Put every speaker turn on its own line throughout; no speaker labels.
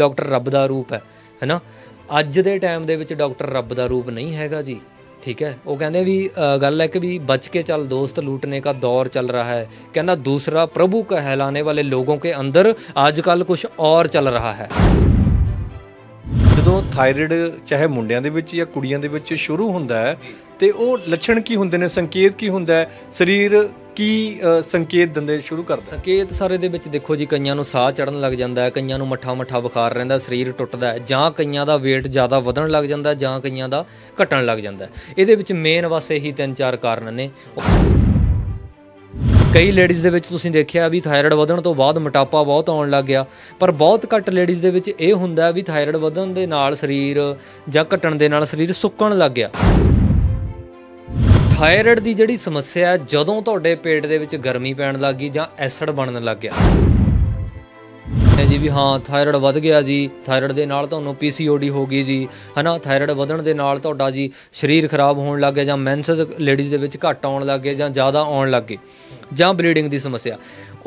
doctor ਰੱਬ ਦਾ ਰੂਪ ਹੈ ਹੈਨਾ ਅੱਜ ਦੇ ਟਾਈਮ ਦੇ ਵਿੱਚ ਡਾਕਟਰ ਰੱਬ ਦਾ ਰੂਪ ਨਹੀਂ ਹੈਗਾ ਜੀ ਠੀਕ ਹੈ ਉਹ ਕਹਿੰਦੇ ਵੀ ਗੱਲ ਹੈ ਕਿ ਵੀ ਬਚ ਕੇ ਚੱਲ ਦੋਸਤ ਲੂਟਨੇ ਦਾ ਦੌਰ ਚੱਲ ਰਹਾ ਹੈ ਕਹਿੰਦਾ ਦੂਸਰਾ ਪ੍ਰਭੂ ਕਾ ਵਾਲੇ ਲੋਕਾਂ ਕੇ ਅੰਦਰ ਅੱਜ ਕੱਲ ਕੁਝ ਔਰ ਚੱਲ ਰਹਾ ਹੈ
ਜਦੋਂ ਥਾਇਰਾਇਡ ਚਾਹੇ ਮੁੰਡਿਆਂ ਦੇ ਵਿੱਚ ਜਾਂ ਕੁੜੀਆਂ ਦੇ ਵਿੱਚ ਸ਼ੁਰੂ ਹੁੰਦਾ ਹੈ ਤੇ ਉਹ ਲੱਛਣ ਕੀ ਹੁੰਦੇ ਨੇ ਸੰਕੇਤ ਕੀ ਹੁੰਦਾ ਹੈ ਸਰੀਰ ਕੀ ਸੰਕੇਤ ਦਿੰਦੇ ਸ਼ੁਰੂ ਕਰਦਾ ਸੰਕੇਤ
ਸਾਰੇ ਦੇ ਵਿੱਚ ਦੇਖੋ ਜੀ ਕਈਆਂ ਨੂੰ ਸਾਹ ਚੜਨ ਲੱਗ ਜਾਂਦਾ ਹੈ ਕਈਆਂ ਨੂੰ ਮੱਠਾ ਮੱਠਾ ਬੁਖਾਰ ਰਹਿੰਦਾ ਸਰੀਰ ਟੁੱਟਦਾ ਹੈ ਜਾਂ ਕਈਆਂ ਦਾ weight ਜ਼ਿਆਦਾ ਵਧਣ ਲੱਗ ਜਾਂਦਾ ਜਾਂ ਕਈਆਂ ਦਾ ਘਟਣ ਲੱਗ ਜਾਂਦਾ ਇਹਦੇ ਵਿੱਚ ਮੇਨ ਬਸ ਇਹੀ ਤਿੰਨ ਚਾਰ ਕਾਰਨ ਨੇ ਕਈ ਲੇਡੀਜ਼ ਦੇ ਵਿੱਚ ਤੁਸੀਂ ਦੇਖਿਆ ਵੀ ਥਾਇਰਾਇਡ ਵਧਣ ਤੋਂ ਬਾਅਦ ਮੋਟਾਪਾ ਬਹੁਤ ਆਉਣ ਲੱਗ ਗਿਆ ਪਰ ਬਹੁਤ ਘੱਟ ਲੇਡੀਜ਼ ਦੇ ਵਿੱਚ ਇਹ ਹੁੰਦਾ ਵੀ ਥਾਇਰਾਇਡ ਵਧਣ ਦੇ ਨਾਲ ਸਰੀਰ ਜਾਂ ਘਟਣ ਦੇ ਨਾਲ ਸਰੀਰ ਸੁੱਕਣ ਲੱਗ ਗਿਆ ਥਾਇਰਾਇਡ ਦੀ ਜਿਹੜੀ ਸਮੱਸਿਆ ਜਦੋਂ ਤੁਹਾਡੇ ਪੇਟ ਦੇ ਵਿੱਚ ਗਰਮੀ ਪੈਣ ਲੱਗ ਗਈ ਜਾਂ ਐਸਿਡ ਬਣਨ ਲੱਗ ਗਿਆ ਜੀ ਵੀ ਹਾਂ ਥਾਇਰਾਇਡ ਵੱਧ ਗਿਆ ਜੀ ਥਾਇਰਾਇਡ ਦੇ ਨਾਲ ਤੁਹਾਨੂੰ ਪੀਸੀਓਡੀ ਹੋ ਗਈ ਜੀ ਹਨਾ ਥਾਇਰਾਇਡ ਵਧਣ ਦੇ ਨਾਲ ਤੁਹਾਡਾ ਜੀ ਸਰੀਰ ਖਰਾਬ ਹੋਣ ਲੱਗ ਗਿਆ ਜਾਂ ਮੈਂਸ ਲੇਡੀਜ਼ ਦੇ ਵਿੱਚ ਘਟ ਆਉਣ ਲੱਗ ਗਿਆ ਜਾਂ ਜ਼ਿਆਦਾ ਆਉਣ ਲੱਗ ਗਏ ਜਾਂ ਬਲੀਡਿੰਗ ਦੀ ਸਮੱਸਿਆ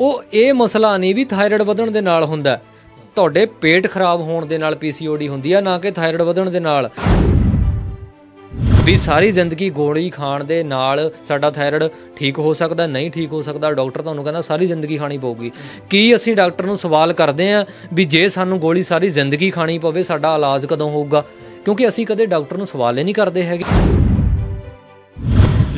ਉਹ ਇਹ ਮਸਲਾ ਨਹੀਂ ਵੀ ਥਾਇਰਾਇਡ ਵਧਣ ਦੇ ਨਾਲ ਹੁੰਦਾ ਤੁਹਾਡੇ ਪੇਟ ਖਰਾਬ ਹੋਣ ਦੇ ਨਾਲ ਪੀਸੀਓਡੀ ਹੁੰਦੀ ਆ ਨਾ ਕਿ ਥਾਇਰਾਇਡ ਵਧਣ ਦੇ ਨਾਲ ਵੀ ਸਾਰੀ ਜ਼ਿੰਦਗੀ ਗੋਲੀ ਖਾਣ ਦੇ ਨਾਲ ਸਾਡਾ ਥਾਇਰਾਇਡ ਠੀਕ ਹੋ ਸਕਦਾ ਨਹੀਂ ਠੀਕ ਹੋ ਸਕਦਾ ਡਾਕਟਰ ਤੁਹਾਨੂੰ ਕਹਿੰਦਾ ਸਾਰੀ ਜ਼ਿੰਦਗੀ ਖਾਣੀ ਪਊਗੀ ਕੀ ਅਸੀਂ ਡਾਕਟਰ ਨੂੰ ਸਵਾਲ ਕਰਦੇ ਆ ਵੀ ਜੇ ਸਾਨੂੰ ਗੋਲੀ ਸਾਰੀ ਜ਼ਿੰਦਗੀ ਖਾਣੀ ਪਵੇ ਸਾਡਾ ਇਲਾਜ ਕਦੋਂ ਹੋਊਗਾ ਕਿਉਂਕਿ ਅਸੀਂ ਕਦੇ ਡਾਕਟਰ ਨੂੰ ਸਵਾਲ ਹੀ ਨਹੀਂ ਕਰਦੇ ਹੈਗੇ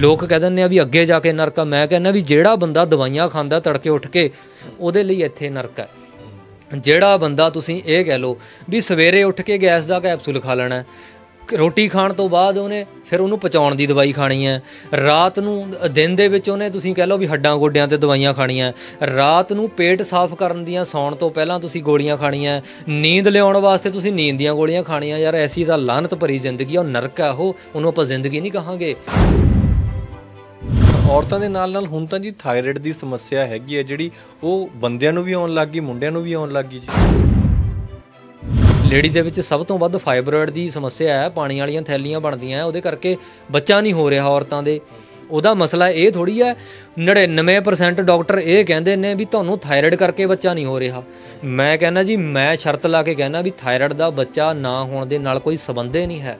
ਲੋਕ ਕਹਿ ਦਿੰਦੇ ਆ ਵੀ ਅੱਗੇ ਜਾ ਕੇ ਨਰਕ ਆ ਮੈਂ ਕਹਿੰਦਾ ਵੀ ਜਿਹੜਾ ਬੰਦਾ ਦਵਾਈਆਂ ਖਾਂਦਾ ਤੜਕੇ ਉੱਠ ਕੇ ਉਹਦੇ ਲਈ ਇੱਥੇ ਨਰਕ ਆ ਜਿਹੜਾ ਬੰਦਾ ਤੁਸੀਂ ਇਹ ਕਹਿ ਲਓ ਵੀ ਸਵੇਰੇ ਉੱਠ ਕੇ ਗੈਸ ਦਾ ਕੈਪਸੂਲ ਖਾ ਲੈਣਾ ਰੋਟੀ ਖਾਣ ਤੋਂ ਬਾਅਦ ਉਹਨੇ ਫਿਰ ਉਹਨੂੰ ਪਚਾਉਣ ਦੀ ਦਵਾਈ ਖਾਣੀ ਹੈ ਰਾਤ ਨੂੰ ਦਿਨ ਦੇ ਵਿੱਚ ਉਹਨੇ ਤੁਸੀਂ ਕਹਿ ਲਓ ਵੀ ਹੱਡਾਂ ਗੋਡਿਆਂ ਤੇ ਦਵਾਈਆਂ ਖਾਣੀਆਂ ਰਾਤ ਨੂੰ ਪੇਟ ਸਾਫ਼ ਕਰਨ ਦੀਆਂ ਸੌਣ ਤੋਂ ਪਹਿਲਾਂ ਤੁਸੀਂ ਗੋਲੀਆਂ ਖਾਣੀਆਂ ਨੀਂਦ ਲਿਆਉਣ ਵਾਸਤੇ ਤੁਸੀਂ ਨੀਂਦ ਦੀਆਂ ਗੋਲੀਆਂ ਖਾਣੀਆਂ ਯਾਰ ਐਸੀ ਤਾਂ ਲਾਹਨਤ ਭਰੀ ਜ਼ਿੰਦਗੀ ਆ ਉਹ ਨਰਕ ਆ ਉਹ ਉਹਨੂੰ ਆਪਾਂ ਜ਼ਿੰਦਗੀ
ਨਹੀਂ ਕਹਾਂਗੇ ਔਰਤਾਂ ਦੇ ਨਾਲ ਨਾਲ ਹੁਣ ਤਾਂ ਜੀ ਥਾਇਰਾਇਡ ਦੀ ਸਮੱਸਿਆ ਹੈਗੀ ਹੈ ਜਿਹੜੀ ਉਹ ਬੰਦਿਆਂ ਨੂੰ ਵੀ ਆਉਣ ਲੱਗੀ ਮੁੰਡਿਆਂ ਨੂੰ ਵੀ ਆਉਣ ਲੱਗੀ ਜੀ
ਲੇਡੀ ਦੇ ਵਿੱਚ ਸਭ ਤੋਂ ਵੱਧ ਫਾਈਬਰੋਇਡ ਦੀ ਸਮੱਸਿਆ ਹੈ ਪਾਣੀ ਵਾਲੀਆਂ ਥੈਲੀਆਂ ਬਣਦੀਆਂ ਉਹਦੇ ਕਰਕੇ ਬੱਚਾ ਨਹੀਂ ਹੋ ਰਿਹਾ ਔਰਤਾਂ ਦੇ ਉਹਦਾ ਮਸਲਾ ਇਹ ਥੋੜੀ ਹੈ 99% ਡਾਕਟਰ ਇਹ ਕਹਿੰਦੇ ਨੇ ਵੀ ਤੁਹਾਨੂੰ ਥਾਇਰਾਇਡ ਕਰਕੇ ਬੱਚਾ ਨਹੀਂ ਹੋ ਰਿਹਾ ਮੈਂ ਕਹਿੰਦਾ ਜੀ ਮੈਂ ਸ਼ਰਤ ਲਾ ਕੇ ਕਹਿੰਦਾ ਵੀ ਥਾਇਰਾਇਡ ਦਾ ਬੱਚਾ ਨਾ ਹੋਣ ਦੇ ਨਾਲ ਕੋਈ ਸਬੰਧੇ ਨਹੀਂ ਹੈ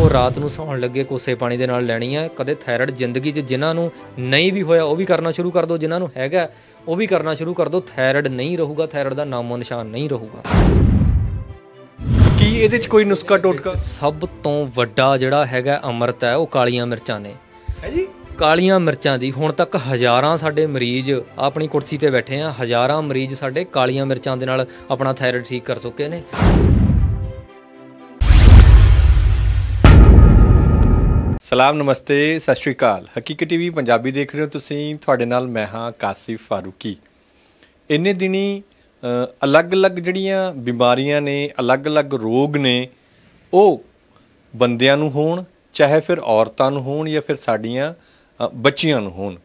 ਉਹ ਰਾਤ ਨੂੰ ਸੌਣ ਲੱਗੇ ਕੋਸੇ ਪਾਣੀ ਦੇ ਨਾਲ ਲੈਣੀ ਹੈ ਕਦੇ ਥਾਇਰਾਇਡ ਜ਼ਿੰਦਗੀ 'ਚ ਜਿਨ੍ਹਾਂ ਨੂੰ ਨਹੀਂ ਵੀ ਹੋਇਆ ਉਹ ਵੀ ਕਰਨਾ ਸ਼ੁਰੂ ਕਰ ਦਿਓ ਜਿਨ੍ਹਾਂ ਨੂੰ ਹੈਗਾ ਉਹ ਵੀ ਕਰਨਾ ਸ਼ੁਰੂ ਕਰ ਦਿਓ ਥਾਇਰਾਇਡ ਨਹੀਂ ਰਹੂਗਾ ਥਾਇਰਾਇਡ ਦਾ ਨਾਮੋ ਨਿਸ਼ਾਨ ਨਹੀਂ ਰਹੂਗਾ ਕੀ ਇਹਦੇ 'ਚ ਕੋਈ ਨੁਸਖਾ ਟੋਟਕਾ ਸਭ ਤੋਂ ਵੱਡਾ ਜਿਹੜਾ ਹੈਗਾ ਅਮਰਤ ਹੈ ਉਹ ਕਾਲੀਆਂ ਮਿਰਚਾਂ ਨੇ ਹੈ ਜੀ ਕਾਲੀਆਂ ਮਿਰਚਾਂ ਦੀ ਹੁਣ ਤੱਕ ਹਜ਼ਾਰਾਂ ਸਾਡੇ ਮਰੀਜ਼ ਆਪਣੀ ਕੁਰਸੀ ਤੇ ਬੈਠੇ ਆ ਹਜ਼ਾਰਾਂ ਮਰੀਜ਼ ਸਾਡੇ ਕਾਲੀਆਂ ਮਿਰਚਾਂ ਦੇ ਨਾਲ
ਆਪਣਾ ਥਾਇਰਾਇਡ ਠੀਕ ਕਰ ਸੋਕੇ ਨੇ ਸਲਾਮ ਨਮਸਤੇ ਸਤਿ ਸ਼੍ਰੀ ਅਕਾਲ ਹਕੀਕਤ ਟੀਵੀ ਪੰਜਾਬੀ ਦੇਖ ਰਹੇ ਹੋ ਤੁਸੀਂ ਤੁਹਾਡੇ ਨਾਲ ਮੈਂ ਹਾਂ ਕਾਸਿਫ ਫਾਰੂਕੀ ਇੰਨੇ ਦਿਨੀ ਅਲੱਗ-ਅਲੱਗ ਜਿਹੜੀਆਂ ਬਿਮਾਰੀਆਂ ਨੇ ਅਲੱਗ-ਅਲੱਗ ਰੋਗ ਨੇ ਉਹ ਬੰਦਿਆਂ ਨੂੰ ਹੋਣ ਚਾਹੇ ਫਿਰ ਔਰਤਾਂ ਨੂੰ ਹੋਣ ਜਾਂ ਫਿਰ ਸਾਡੀਆਂ ਬੱਚੀਆਂ ਨੂੰ ਹੋਣ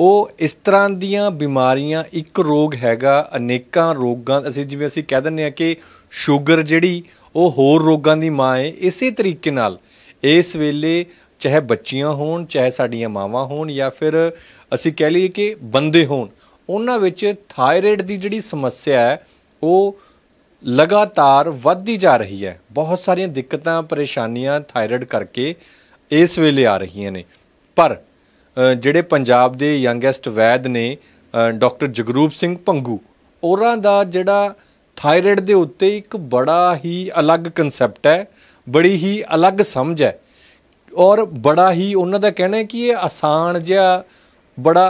ਉਹ ਇਸ ਤਰ੍ਹਾਂ ਦੀਆਂ ਬਿਮਾਰੀਆਂ ਇੱਕ ਰੋਗ ਹੈਗਾ ਅਨੇਕਾਂ ਰੋਗਾਂ ਅਸੀਂ ਜਿਵੇਂ ਅਸੀਂ ਕਹਿ ਦਿੰਦੇ ਆ ਕਿ ਸ਼ੂਗਰ ਜਿਹੜੀ ਉਹ ਹੋਰ ਰੋਗਾਂ ਦੀ ਮਾਂ ਹੈ ਇਸੇ ਤਰੀਕੇ ਨਾਲ ਇਸ ਵੇਲੇ ਚਾਹੇ ਬੱਚੀਆਂ ਹੋਣ ਚਾਹੇ ਸਾਡੀਆਂ ਮਾਵਾਂ ਹੋਣ ਜਾਂ ਫਿਰ ਅਸੀਂ ਕਹਿ ਲਈਏ ਕਿ ਬੰਦੇ ਹੋਣ ਉਹਨਾਂ ਵਿੱਚ ਥਾਇਰਾਇਡ ਦੀ ਜਿਹੜੀ ਸਮੱਸਿਆ ਹੈ ਉਹ ਲਗਾਤਾਰ ਵੱਧਦੀ ਜਾ ਰਹੀ ਹੈ ਬਹੁਤ ਸਾਰੀਆਂ ਦਿੱਕਤਾਂ ਪਰੇਸ਼ਾਨੀਆਂ ਥਾਇਰਾਇਡ ਕਰਕੇ ਇਸ ਵੇਲੇ ਆ ਰਹੀਆਂ ਨੇ ਪਰ ਜਿਹੜੇ ਪੰਜਾਬ ਦੇ ਯੰਗੈਸਟ ਵੈਦ ਨੇ ਡਾਕਟਰ ਜਗਰੂਪ ਸਿੰਘ ਪੰਗੂ ਉਹਨਾਂ ਦਾ ਜਿਹੜਾ ਥਾਇਰਾਇਡ ਦੇ ਉੱਤੇ ਇੱਕ ਬੜਾ ਹੀ ਅਲੱਗ ਕਨਸੈਪਟ ਹੈ ਬੜੀ ਹੀ ਅਲੱਗ ਸਮਝ ਹੈ ਔਰ ਬੜਾ ਹੀ ਉਹਨਾਂ ਦਾ ਕਹਿਣਾ ਹੈ ਕਿ ਇਹ ਆਸਾਨ ਜਿਹਾ ਬੜਾ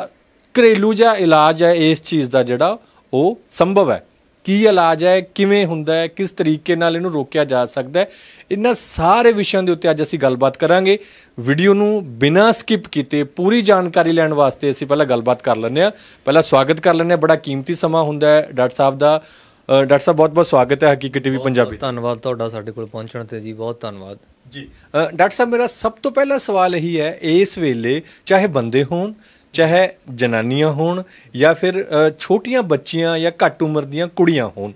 ਘਰੇਲੂ ਜਿਹਾ ਇਲਾਜ ਹੈ ਇਸ ਚੀਜ਼ ਦਾ ਜਿਹੜਾ ਉਹ ਸੰਭਵ ਹੈ ਕੀ ਇਲਾਜ ਹੈ ਕਿਵੇਂ ਹੁੰਦਾ ਹੈ ਕਿਸ ਤਰੀਕੇ ਨਾਲ ਇਹਨੂੰ ਰੋਕਿਆ ਜਾ ਸਕਦਾ ਹੈ ਇਹਨਾਂ ਸਾਰੇ ਵਿਸ਼ਿਆਂ ਦੇ ਉੱਤੇ ਅੱਜ ਅਸੀਂ ਗੱਲਬਾਤ ਕਰਾਂਗੇ ਵੀਡੀਓ ਨੂੰ ਬਿਨਾਂ ਸਕਿਪ ਕੀਤੇ ਪੂਰੀ ਜਾਣਕਾਰੀ ਲੈਣ ਵਾਸਤੇ ਅਸੀਂ ਪਹਿਲਾਂ ਗੱਲਬਾਤ ਕਰ ਲੈਂਦੇ ਆ ਪਹਿਲਾਂ ਸਵਾਗਤ ਕਰ ਲੈਂਦੇ ਆ ਬੜਾ ਕੀਮਤੀ ਸਮਾਂ ਹੁੰਦਾ ਹੈ ਡਾਕਟਰ ਸਾਹਿਬ ਦਾ ਡਾਕਟਰ ਸਾਹਿਬ ਬਹੁਤ ਬਹੁਤ ਸਵਾਗਤ ਹੈ ਹਕੀਕਤ ਟੀਵੀ ਪੰਜਾਬੀ ਧੰਨਵਾਦ ਤੁਹਾਡਾ ਸਾਡੇ ਕੋਲ ਪਹੁੰਚਣ ਤੇ ਜੀ ਬਹੁਤ ਧੰਨਵਾਦ ਜੀ ਡਾਕਟਰ ਸਾਹਿਬ ਮੇਰਾ ਸਭ ਤੋਂ ਪਹਿਲਾ ਸਵਾਲ ਇਹੀ ਹੈ ਇਸ ਵੇਲੇ ਚਾਹੇ ਬੰਦੇ ਹੋਣ ਚਾਹੇ ਜਨਾਨੀਆਂ ਹੋਣ ਜਾਂ ਫਿਰ ਛੋਟੀਆਂ ਬੱਚੀਆਂ ਜਾਂ ਘੱਟ ਉਮਰ ਦੀਆਂ ਕੁੜੀਆਂ ਹੋਣ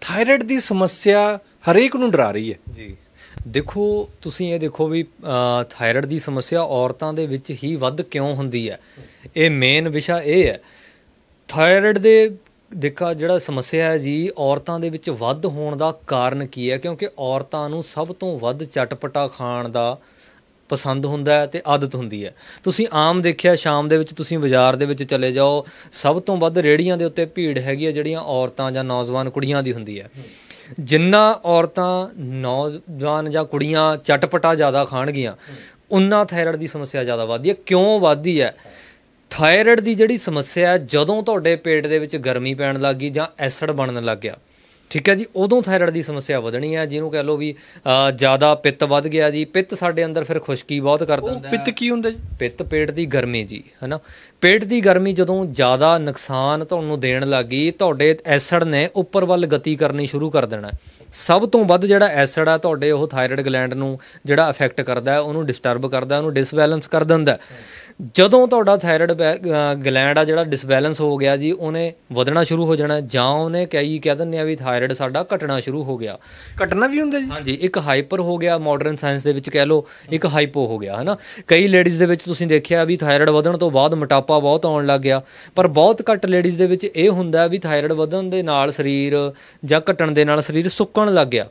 ਥਾਇਰਾਇਡ ਦੀ ਸਮੱਸਿਆ ਹਰੇਕ ਨੂੰ ਡਰਾ ਰਹੀ ਹੈ ਜੀ ਦੇਖੋ
ਤੁਸੀਂ ਇਹ ਦੇਖੋ ਵੀ ਥਾਇਰਾਇਡ ਦੀ ਸਮੱਸਿਆ ਔਰਤਾਂ ਦੇ ਵਿੱਚ ਹੀ ਵੱਧ ਕਿਉਂ ਹੁੰਦੀ ਹੈ ਇਹ ਮੇਨ ਵਿਸ਼ਾ ਇਹ ਹੈ ਥਾਇਰਾਇਡ ਦੇ ਦੇਖਾ ਜਿਹੜਾ ਸਮੱਸਿਆ ਹੈ ਜੀ ਔਰਤਾਂ ਦੇ ਵਿੱਚ ਵੱਧ ਹੋਣ ਦਾ ਕਾਰਨ ਕੀ ਹੈ ਕਿਉਂਕਿ ਔਰਤਾਂ ਨੂੰ ਸਭ ਤੋਂ ਵੱਧ ਚਟਪਟਾ ਖਾਣ ਦਾ ਪਸੰਦ ਹੁੰਦਾ ਹੈ ਤੇ ਆਦਤ ਹੁੰਦੀ ਹੈ ਤੁਸੀਂ ਆਮ ਦੇਖਿਆ ਸ਼ਾਮ ਦੇ ਵਿੱਚ ਤੁਸੀਂ ਬਾਜ਼ਾਰ ਦੇ ਵਿੱਚ ਚਲੇ ਜਾਓ ਸਭ ਤੋਂ ਵੱਧ ਰੇੜੀਆਂ ਦੇ ਉੱਤੇ ਭੀੜ ਹੈਗੀ ਹੈ ਜਿਹੜੀਆਂ ਔਰਤਾਂ ਜਾਂ ਨੌਜਵਾਨ ਕੁੜੀਆਂ ਦੀ ਹੁੰਦੀ ਹੈ ਜਿੰਨਾ ਔਰਤਾਂ ਨੌਜਵਾਨ ਜਾਂ ਕੁੜੀਆਂ ਚਟਪਟਾ ਜ਼ਿਆਦਾ ਖਾਣਗੀਆਂ ਉਨਾ ਥਾਇਰਾਇਡ ਦੀ ਸਮੱਸਿਆ ਜ਼ਿਆਦਾ ਵੱਧਦੀ ਹੈ ਕਿਉਂ ਵੱਧਦੀ ਹੈ ਥਾਇਰਾਇਡ ਦੀ ਜਿਹੜੀ ਸਮੱਸਿਆ ਜਦੋਂ ਤੁਹਾਡੇ ਪੇਟ ਦੇ ਵਿੱਚ ਗਰਮੀ ਪੈਣ ਲੱਗ ਗਈ ਜਾਂ ਐਸਿਡ ਬਣਨ ਲੱਗ ਗਿਆ ਠੀਕ ਹੈ ਜੀ ਉਦੋਂ ਥਾਇਰਾਇਡ ਦੀ ਸਮੱਸਿਆ ਵਧਣੀ ਹੈ ਜਿਹਨੂੰ ਕਹਿ ਲੋ ਵੀ ਜਿਆਦਾ ਪਿੱਤ ਵੱਧ ਗਿਆ ਜੀ ਪਿੱਤ ਸਾਡੇ ਅੰਦਰ ਫਿਰ ਖੁਸ਼ਕੀ ਬਹੁਤ ਕਰ ਦਿੰਦਾ ਹੈ ਪਿੱਤ ਕੀ ਹੁੰਦਾ ਜੀ ਪਿੱਤ ਪੇਟ ਦੀ ਗਰਮੀ ਜੀ ਹੈਨਾ ਪੇਟ ਦੀ ਗਰਮੀ ਜਦੋਂ ਜਿਆਦਾ ਨੁਕਸਾਨ ਤੁਹਾਨੂੰ ਦੇਣ ਲੱਗੀ ਤੁਹਾਡੇ ਐਸਿਡ ਨੇ ਉੱਪਰ ਵੱਲ ਗਤੀ ਕਰਨੀ ਸ਼ੁਰੂ ਕਰ ਦੇਣਾ ਸਭ ਤੋਂ ਵੱਧ ਜਿਹੜਾ ਐਸਿਡ ਆ ਤੁਹਾਡੇ ਉਹ ਥਾਇਰਾਇਡ ਗਲੈਂਡ ਨੂੰ ਜਿਹੜਾ ਅਫੈਕਟ ਕਰਦਾ ਉਹਨੂੰ ਡਿਸਟਰਬ ਕਰਦਾ ਉਹਨੂੰ ਡਿਸਬੈਲੈਂਸ ਕਰ ਦਿੰਦਾ ਜਦੋਂ ਤੁਹਾਡਾ ਥਾਇਰਾਇਡ ਗਲੈਂਡ ਆ ਜਿਹੜਾ ਡਿਸਬੈਲੈਂਸ ਹੋ ਗਿਆ ਜੀ ਉਹਨੇ ਵਧਣਾ ਸ਼ੁਰੂ ਹੋ ਜਾਣਾ ਜਾਂ ਉਹਨੇ ਕਈ ਕਹਿ ਦਿੰਦੇ ਆ ਵੀ ਥਾਇਰਾਇਡ ਸਾਡਾ ਘਟਣਾ ਸ਼ੁਰੂ ਹੋ ਗਿਆ ਘਟਣਾ ਵੀ ਹੁੰਦਾ ਜੀ ਹਾਂਜੀ ਇੱਕ ਹਾਈਪਰ ਹੋ ਗਿਆ ਮਾਡਰਨ ਸਾਇੰਸ ਦੇ ਵਿੱਚ ਕਹਿ ਲੋ ਇੱਕ ਹਾਈਪੋ ਹੋ ਗਿਆ ਹਨਾ ਕਈ ਲੇਡੀਜ਼ ਦੇ ਵਿੱਚ ਤੁਸੀਂ ਦੇਖਿਆ ਵੀ ਥਾਇਰਾਇਡ ਵਧਣ ਤੋਂ ਬਾਅਦ ਮੋਟਾਪਾ ਬਹੁਤ ਆਉਣ ਲੱਗ ਗਿਆ ਪਰ ਬਹੁਤ ਘੱਟ ਲੇਡੀਜ਼ ਦੇ ਵਿੱਚ ਇਹ ਹੁੰਦਾ ਵੀ ਥਾਇਰਾਇਡ ਵਧਣ ਦੇ ਨਾਲ ਸਰੀਰ ਜਾਂ ਘਟਣ ਦੇ ਨਾਲ ਸਰੀਰ ਸੁੱਕਣ ਲੱਗ ਗਿਆ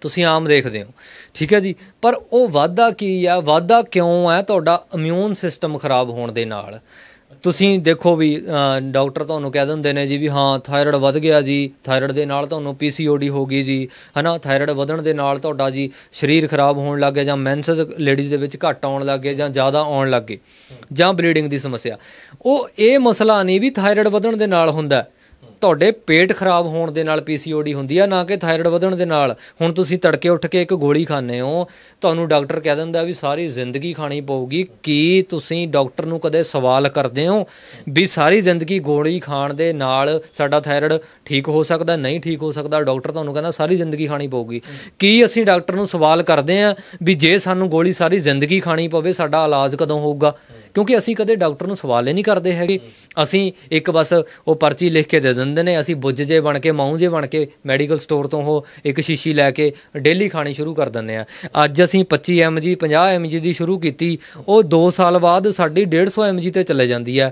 ਤੁਸੀਂ ਆਮ ਦੇਖਦੇ ਹੋ ਠੀਕ ਹੈ ਜੀ ਪਰ ਉਹ ਵਾਧਾ ਕੀ ਆ ਵਾਧਾ ਕਿਉਂ ਹੈ ਤੁਹਾਡਾ ਇਮਿਊਨ ਸਿਸਟਮ ਖਰਾਬ ਹੋਣ ਦੇ ਨਾਲ ਤੁਸੀਂ ਦੇਖੋ ਵੀ ਡਾਕਟਰ ਤੁਹਾਨੂੰ ਕਹਿ ਦਿੰਦੇ ਨੇ ਜੀ ਵੀ ਹਾਂ ਥਾਇਰਾਇਡ ਵੱਧ ਗਿਆ ਜੀ ਥਾਇਰਾਇਡ ਦੇ ਨਾਲ ਤੁਹਾਨੂੰ ਪੀਸੀਓਡੀ ਹੋ ਗਈ ਜੀ ਹਨਾ ਥਾਇਰਾਇਡ ਵਧਣ ਦੇ ਨਾਲ ਤੁਹਾਡਾ ਜੀ ਸਰੀਰ ਖਰਾਬ ਹੋਣ ਲੱਗ ਗਿਆ ਜਾਂ ਮੈਂਸਸ ਲੇਡੀਜ਼ ਦੇ ਵਿੱਚ ਘਟ ਆਉਣ ਲੱਗ ਗਿਆ ਜਾਂ ਜ਼ਿਆਦਾ ਆਉਣ ਲੱਗ ਗਿਆ ਜਾਂ ਬਲੀਡਿੰਗ ਦੀ ਸਮੱਸਿਆ ਉਹ ਇਹ ਮਸਲਾ ਨਹੀਂ ਵੀ ਥਾਇਰਾਇਡ ਵਧਣ ਦੇ ਨਾਲ ਹੁੰਦਾ ਹੈ ਤੁਹਾਡੇ ਪੇਟ ਖਰਾਬ ਹੋਣ ਦੇ ਨਾਲ ਪੀਸੀਓਡੀ ਹੁੰਦੀ ਆ ਨਾ ਕਿ ਥਾਇਰਾਇਡ ਵਧਣ ਦੇ ਨਾਲ ਹੁਣ ਤੁਸੀਂ ਤੜਕੇ ਉੱਠ ਕੇ ਇੱਕ ਗੋਲੀ ਖਾਣੇ ਹੋ ਤੁਹਾਨੂੰ ਡਾਕਟਰ ਕਹਿ ਦਿੰਦਾ ਵੀ ਸਾਰੀ ਜ਼ਿੰਦਗੀ ਖਾਣੀ ਪਊਗੀ ਕੀ ਤੁਸੀਂ ਡਾਕਟਰ ਨੂੰ ਕਦੇ ਸਵਾਲ ਕਰਦੇ ਹੋ ਵੀ ਸਾਰੀ ਜ਼ਿੰਦਗੀ ਗੋਲੀ ਖਾਣ ਦੇ ਨਾਲ ਸਾਡਾ ਥਾਇਰਾਇਡ ਠੀਕ ਹੋ ਸਕਦਾ ਨਹੀਂ ਠੀਕ ਹੋ ਸਕਦਾ ਡਾਕਟਰ ਤੁਹਾਨੂੰ ਕਹਿੰਦਾ ਸਾਰੀ ਜ਼ਿੰਦਗੀ ਖਾਣੀ ਪਊਗੀ ਕੀ ਅਸੀਂ ਡਾਕਟਰ ਨੂੰ ਸਵਾਲ ਕਰਦੇ ਆ ਵੀ ਜੇ ਸਾਨੂੰ ਗੋਲੀ ਸਾਰੀ ਜ਼ਿੰਦਗੀ ਖਾਣੀ ਪਵੇ ਸਾਡਾ ਇਲਾਜ ਕਦੋਂ ਹੋਊਗਾ ਕਿਉਂਕਿ ਅਸੀਂ ਕਦੇ ਡਾਕਟਰ ਨੂੰ ਸਵਾਲ ਹੀ ਨਹੀਂ ਕਰਦੇ ਹੈਗੇ ਅਸੀਂ ਇੱਕ ਬਸ ਉਹ ਪਰਚੀ ਲਿਖ ਕੇ ਦੇ ਦਿੰਦੇ ਨੇ ਅਸੀਂ ਬੁੱਝ ਜੇ ਬਣ ਕੇ ਮਾਉਂ ਜੇ ਬਣ ਕੇ ਮੈਡੀਕਲ ਸਟੋਰ ਤੋਂ ਉਹ ਇੱਕ ਸ਼ੀਸ਼ੀ ਲੈ ਕੇ ਡੇਲੀ ਖਾਣੀ ਸ਼ੁਰੂ ਕਰ ਦਿੰਦੇ ਆ ਅੱਜ ਅਸੀਂ 25 mg 50 mg ਦੀ ਸ਼ੁਰੂ ਕੀਤੀ ਉਹ 2 ਸਾਲ ਬਾਅਦ ਸਾਡੀ 150 mg ਤੇ ਚਲੇ ਜਾਂਦੀ ਆ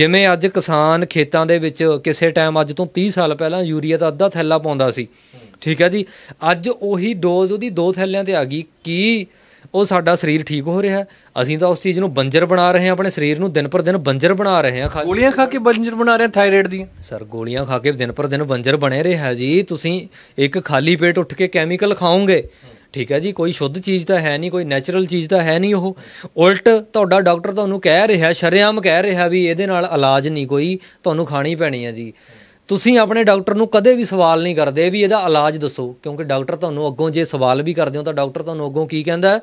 ਜਿਵੇਂ ਅੱਜ ਕਿਸਾਨ ਖੇਤਾਂ ਦੇ ਵਿੱਚ ਕਿਸੇ ਟਾਈਮ ਅੱਜ ਤੋਂ 30 ਸਾਲ ਪਹਿਲਾਂ ਯੂਰੀਆ ਦਾ ਅੱਧਾ ਥੈਲਾ ਪਾਉਂਦਾ ਸੀ ਠੀਕ ਹੈ ਜੀ ਅੱਜ ਉਹੀ ਡੋਜ਼ ਉਹਦੀ ਦੋ ਥੈਲਿਆਂ ਤੇ ਆ ਗਈ ਕੀ ਉਹ ਸਾਡਾ ਸਰੀਰ ਠੀਕ ਹੋ ਰਿਹਾ ਅਸੀਂ ਤਾਂ ਉਸ ਚੀਜ਼ ਨੂੰ ਬੰਜਰ ਬਣਾ ਰਹੇ ਹਾਂ ਆਪਣੇ ਸਰੀਰ ਨੂੰ ਦਿਨ ਪਰ ਦਿਨ ਬੰਜਰ ਬਣਾ ਰਹੇ ਹਾਂ ਗੋਲੀਆਂ ਖਾ ਕੇ ਬੰਜਰ ਬਣਾ ਰਹੇ ਹਾਂ ਥਾਇਰਾਇਡ ਦੀ ਸਰ ਗੋਲੀਆਂ ਖਾ ਕੇ ਦਿਨ ਪਰ ਦਿਨ ਬੰਜਰ ਬਣੇ ਰਿਹਾ ਜੀ ਤੁਸੀਂ ਇੱਕ ਖਾਲੀ ਪੇਟ ਉੱਠ ਕੇ ਕੈਮੀਕਲ ਖਾਓਗੇ ਠੀਕ ਹੈ ਜੀ ਕੋਈ ਸ਼ੁੱਧ ਚੀਜ਼ ਤਾਂ ਹੈ ਨਹੀਂ ਕੋਈ ਨੇਚਰਲ ਚੀਜ਼ ਤਾਂ ਹੈ ਨਹੀਂ ਉਹ ਉਲਟ ਤੁਹਾਡਾ ਡਾਕਟਰ ਤੁਹਾਨੂੰ ਕਹਿ ਰਿਹਾ ਸ਼ਰਿਆਮ ਕਹਿ ਰਿਹਾ ਵੀ ਇਹਦੇ ਨਾਲ ਇਲਾਜ ਨਹੀਂ ਕੋਈ ਤੁਹਾਨੂੰ ਖਾਣੀ ਪੈਣੀ ਹੈ ਜੀ ਤੁਸੀਂ ਆਪਣੇ ਡਾਕਟਰ ਨੂੰ ਕਦੇ ਵੀ ਸਵਾਲ ਨਹੀਂ ਕਰਦੇ ਵੀ ਇਹਦਾ ਇਲਾਜ ਦੱਸੋ ਕਿਉਂਕਿ ਡਾਕਟਰ ਤੁਹਾਨੂੰ ਅੱਗੋਂ ਜੇ ਸਵਾਲ ਵੀ ਕਰਦੇ ਹੋ ਤਾਂ ਡਾਕਟਰ ਤੁਹਾਨੂੰ ਅੱਗੋਂ ਕੀ ਕਹਿੰਦਾ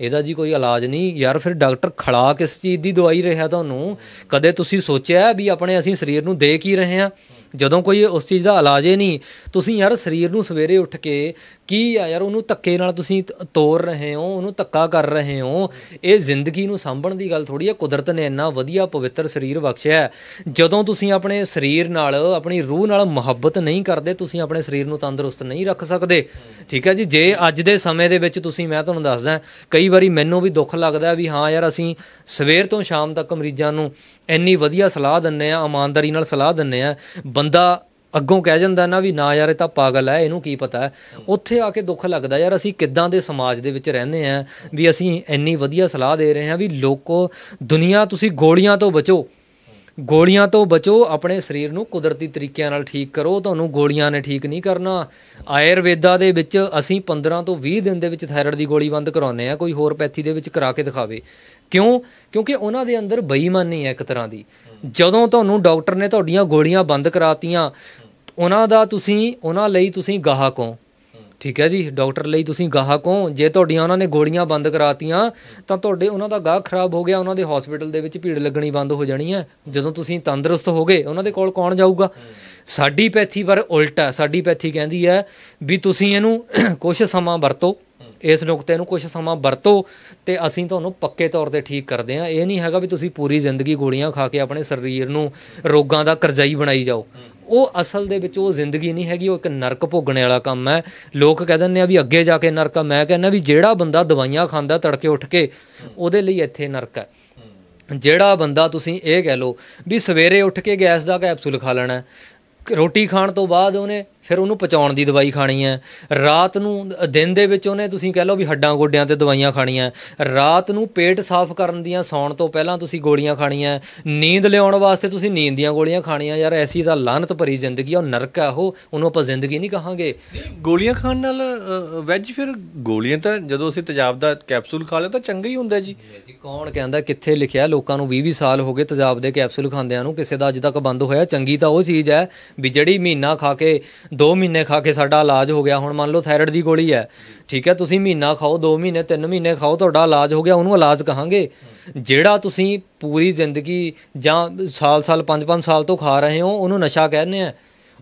ਇਹਦਾ ਜੀ ਕੋਈ ਇਲਾਜ ਨਹੀਂ ਯਾਰ ਫਿਰ ਡਾਕਟਰ ਖੜਾ ਕਿਸ ਚੀਜ਼ ਦੀ ਦਵਾਈ ਰਿਹਾ ਤੁਹਾਨੂੰ ਕਦੇ ਤੁਸੀਂ ਸੋਚਿਆ ਵੀ ਆਪਣੇ ਅਸੀਂ ਸਰੀਰ ਨੂੰ ਦੇ ਕੀ ਰਹੇ ਆ ਜਦੋਂ ਕੋਈ ਉਸ ਚੀਜ਼ ਦਾ ਇਲਾਜ ਹੀ ਨਹੀਂ ਤੁਸੀਂ ਯਾਰ ਸਰੀਰ ਨੂੰ ਸਵੇਰੇ ਉੱਠ ਕੇ ਕੀ ਆ ਯਾਰ ਉਹਨੂੰ ਧੱਕੇ ਨਾਲ ਤੁਸੀਂ ਤੋੜ ਰਹੇ ਹੋ ਉਹਨੂੰ ਧੱਕਾ ਕਰ ਰਹੇ ਹੋ ਇਹ ਜ਼ਿੰਦਗੀ ਨੂੰ ਸਾਂਭਣ ਦੀ ਗੱਲ ਥੋੜੀ ਆ ਕੁਦਰਤ ਨੇ ਇੰਨਾ ਵਧੀਆ ਪਵਿੱਤਰ ਸਰੀਰ ਬਖਸ਼ਿਆ ਜਦੋਂ ਤੁਸੀਂ ਆਪਣੇ ਸਰੀਰ ਨਾਲ ਆਪਣੀ ਰੂਹ ਨਾਲ ਮੁਹੱਬਤ ਨਹੀਂ ਕਰਦੇ ਤੁਸੀਂ ਆਪਣੇ ਸਰੀਰ ਨੂੰ ਤੰਦਰੁਸਤ ਨਹੀਂ ਰੱਖ ਸਕਦੇ ਠੀਕ ਹੈ ਜੀ ਜੇ ਅੱਜ ਦੇ ਸਮੇਂ ਦੇ ਵਿੱਚ ਤੁਸੀਂ ਮੈਂ ਤੁਹਾਨੂੰ ਦੱਸਦਾ ਕਈ ਵਾਰੀ ਮੈਨੂੰ ਵੀ ਦੁੱਖ ਲੱਗਦਾ ਵੀ ਹਾਂ ਯਾਰ ਅਸੀਂ ਸਵੇਰ ਤੋਂ ਸ਼ਾਮ ਤੱਕ ਮਰੀਜ਼ਾਂ ਨੂੰ ਇੰਨੀ ਵਧੀਆ ਸਲਾਹ ਦਿੰਨੇ ਆ ਇਮਾਨਦਾਰੀ ਨਾਲ ਸਲਾਹ ਦਿੰਨੇ ਆ ਬੰਦਾ ਅੱਗੋਂ ਕਹਿ ਜਾਂਦਾ ਨਾ ਵੀ ਨਾ ਯਾਰ ਇਹ ਤਾਂ ਪਾਗਲ ਹੈ ਇਹਨੂੰ ਕੀ ਪਤਾ ਉੱਥੇ ਆ ਕੇ ਦੁੱਖ ਲੱਗਦਾ ਯਾਰ ਅਸੀਂ ਕਿੱਦਾਂ ਦੇ ਸਮਾਜ ਦੇ ਵਿੱਚ ਰਹਿੰਦੇ ਆ ਵੀ ਅਸੀਂ ਇੰਨੀ ਵਧੀਆ ਸਲਾਹ ਦੇ ਰਹੇ ਆ ਵੀ ਲੋਕੋ ਦੁਨੀਆ ਤੁਸੀਂ ਗੋਲੀਆਂ ਤੋਂ ਬਚੋ ਗੋਲੀਆਂ ਤੋਂ ਬਚੋ ਆਪਣੇ ਸਰੀਰ ਨੂੰ ਕੁਦਰਤੀ ਤਰੀਕਿਆਂ ਨਾਲ ਠੀਕ ਕਰੋ ਤੁਹਾਨੂੰ ਗੋਲੀਆਂ ਨੇ ਠੀਕ ਨਹੀਂ ਕਰਨਾ ਆਯੁਰਵੇਦਾ ਦੇ ਵਿੱਚ ਅਸੀਂ 15 ਤੋਂ 20 ਦਿਨ ਦੇ ਵਿੱਚ ਥਾਇਰਾਇਡ ਦੀ ਗੋਲੀ ਬੰਦ ਕਰਾਉਂਦੇ ਆ ਕੋਈ ਹੋਰ ਪੈਥੀ ਦੇ ਵਿੱਚ ਕਰਾ ਕੇ ਦਿਖਾਵੇ ਕਿਉਂ ਕਿਉਂਕਿ ਉਹਨਾਂ ਦੇ ਅੰਦਰ ਬੇਈਮਾਨੀ ਹੈ ਇੱਕ ਤਰ੍ਹਾਂ ਦੀ ਜਦੋਂ ਤੁਹਾਨੂੰ ਡਾਕਟਰ ਨੇ ਤੁਹਾਡੀਆਂ ਗੋਲੀਆਂ ਬੰਦ ਕਰਾਤੀਆਂ ਉਹਨਾਂ ਦਾ ਤੁਸੀਂ ਉਹਨਾਂ ਲਈ ਤੁਸੀਂ ਗਾਹਕ ਹੋ ਠੀਕ ਹੈ ਜੀ ਡਾਕਟਰ ਲਈ ਤੁਸੀਂ ਗਾਹਕ ਹੋ ਜੇ ਤੁਹਾਡੀਆਂ ਉਹਨਾਂ ਨੇ ਗੋਲੀਆਂ ਬੰਦ ਕਰਾਤੀਆਂ ਤਾਂ ਤੁਹਾਡੇ ਉਹਨਾਂ ਦਾ ਗਾਹ ਖਰਾਬ ਹੋ ਗਿਆ ਉਹਨਾਂ ਦੇ ਹਸਪੀਟਲ ਦੇ ਵਿੱਚ ਭੀੜ ਲੱਗਣੀ ਬੰਦ ਹੋ ਜਾਣੀ ਹੈ ਜਦੋਂ ਤੁਸੀਂ ਤੰਦਰੁਸਤ ਹੋਗੇ ਉਹਨਾਂ ਦੇ ਕੋਲ ਕੌਣ ਜਾਊਗਾ ਸਾਡੀ ਪੈਥੀ ਪਰ ਉਲਟਾ ਸਾਡੀ ਪੈਥੀ ਕਹਿੰਦੀ ਹੈ ਵੀ ਤੁਸੀਂ ਇਹਨੂੰ ਕੁਝ ਸਮਾਂ ਵਰਤੋ ਇਸ ਨੁਕਤੇ ਨੂੰ ਕੁਝ ਸਮਾਂ ਵਰਤੋ ਤੇ ਅਸੀਂ ਤੁਹਾਨੂੰ ਪੱਕੇ ਤੌਰ ਤੇ ਠੀਕ ਕਰਦੇ ਆ ਇਹ ਨਹੀਂ ਹੈਗਾ ਵੀ ਤੁਸੀਂ ਪੂਰੀ ਜ਼ਿੰਦਗੀ ਗੋਲੀਆਂ ਖਾ ਕੇ ਆਪਣੇ ਸਰੀਰ ਨੂੰ ਰੋਗਾਂ ਦਾ ਕਰਜ਼ਾਈ ਬਣਾਈ ਜਾਓ ਉਹ ਅਸਲ ਦੇ ਵਿੱਚ ਉਹ ਜ਼ਿੰਦਗੀ ਨਹੀਂ ਹੈਗੀ ਉਹ ਇੱਕ ਨਰਕ ਭੋਗਣ ਵਾਲਾ ਕੰਮ ਹੈ ਲੋਕ ਕਹਿ ਦਿੰਦੇ ਆ ਵੀ ਅੱਗੇ ਜਾ ਕੇ ਨਰਕ ਮੈਂ ਕਹਿੰਦਾ ਵੀ ਜਿਹੜਾ ਬੰਦਾ ਦਵਾਈਆਂ ਖਾਂਦਾ ਤੜਕੇ ਉੱਠ ਕੇ ਉਹਦੇ ਲਈ ਇੱਥੇ ਨਰਕ ਹੈ ਜਿਹੜਾ ਬੰਦਾ ਤੁਸੀਂ ਇਹ ਕਹਿ ਲਓ ਵੀ ਸਵੇਰੇ ਉੱਠ ਕੇ ਗੈਸ ਦਾ ਕੈਪਸੂਲ ਖਾ ਲੈਣਾ ਰੋਟੀ ਖਾਣ ਤੋਂ ਬਾਅਦ ਉਹਨੇ ਫਿਰ ਉਹਨੂੰ ਪਚਾਉਣ ਦੀ ਦਵਾਈ ਖਾਣੀ ਹੈ ਰਾਤ ਨੂੰ ਦਿਨ ਦੇ ਵਿੱਚ ਉਹਨੇ ਤੁਸੀਂ ਕਹਿ ਲਓ ਵੀ ਹੱਡਾਂ ਗੋਡਿਆਂ ਤੇ ਦਵਾਈਆਂ ਖਾਣੀਆਂ ਰਾਤ ਨੂੰ ਪੇਟ ਸਾਫ਼ ਕਰਨ ਦੀਆਂ ਸੌਣ ਤੋਂ ਪਹਿਲਾਂ ਤੁਸੀਂ ਗੋਲੀਆਂ ਖਾਣੀਆਂ ਨੀਂਦ ਲਿਆਉਣ ਵਾਸਤੇ ਤੁਸੀਂ ਨੀਂਦ ਦੀਆਂ ਗੋਲੀਆਂ ਖਾਣੀਆਂ ਯਾਰ ਐਸੀ ਦਾ ਲਾਹਨਤ ਭਰੀ ਜ਼ਿੰਦਗੀ ਆ ਉਹ ਨਰਕ ਆ ਉਹ ਉਹਨੂੰ ਆਪਾਂ ਜ਼ਿੰਦਗੀ ਨਹੀਂ ਕਹਾਂਗੇ ਗੋਲੀਆਂ ਖਾਣ ਨਾਲ ਵੈਜ ਫਿਰ ਗੋਲੀਆਂ ਤਾਂ ਜਦੋਂ ਅਸੀਂ ਤਜਾਬ ਦਾ ਕੈਪਸੂਲ ਖਾ ਲਿਆ ਤਾਂ ਚੰਗਾ ਹੀ ਹੁੰਦਾ ਜੀ ਕੌਣ ਕਹਿੰਦਾ ਕਿੱਥੇ ਲਿਖਿਆ ਲੋਕਾਂ ਨੂੰ 20-20 ਸਾਲ ਹੋ ਗਏ ਤਜਾਬ ਦੇ ਕੈਪਸੂਲ ਖਾਂਦਿਆਂ ਨੂੰ ਕਿਸੇ ਦਾ ਅੱਜ ਤੱਕ ਬੰਦ ਹੋਇਆ ਚੰਗੀ ਤਾਂ ਉਹ ਚੀਜ਼ ਹੈ ਵੀ ਜਿਹੜੀ ਮਹੀਨਾ ਖਾ ਕੇ 2 ਮਹੀਨੇ ਖਾ ਕੇ ਸਾਡਾ ਇਲਾਜ ਹੋ ਗਿਆ ਹੁਣ ਮੰਨ ਲਓ ਥਾਇਰਾਇਡ ਦੀ ਗੋਲੀ ਹੈ ਠੀਕ ਹੈ ਤੁਸੀਂ ਮਹੀਨਾ ਖਾਓ 2 ਮਹੀਨੇ 3 ਮਹੀਨੇ ਖਾਓ ਤੁਹਾਡਾ ਇਲਾਜ ਹੋ ਗਿਆ ਉਹਨੂੰ ਇਲਾਜ ਕਹਾਂਗੇ ਜਿਹੜਾ ਤੁਸੀਂ ਪੂਰੀ ਜ਼ਿੰਦਗੀ ਜਾਂ ਸਾਲ-ਸਾਲ 5-5 ਸਾਲ ਤੋਂ ਖਾ ਰਹੇ ਹੋ ਉਹਨੂੰ ਨਸ਼ਾ ਕਹਿੰਦੇ ਆ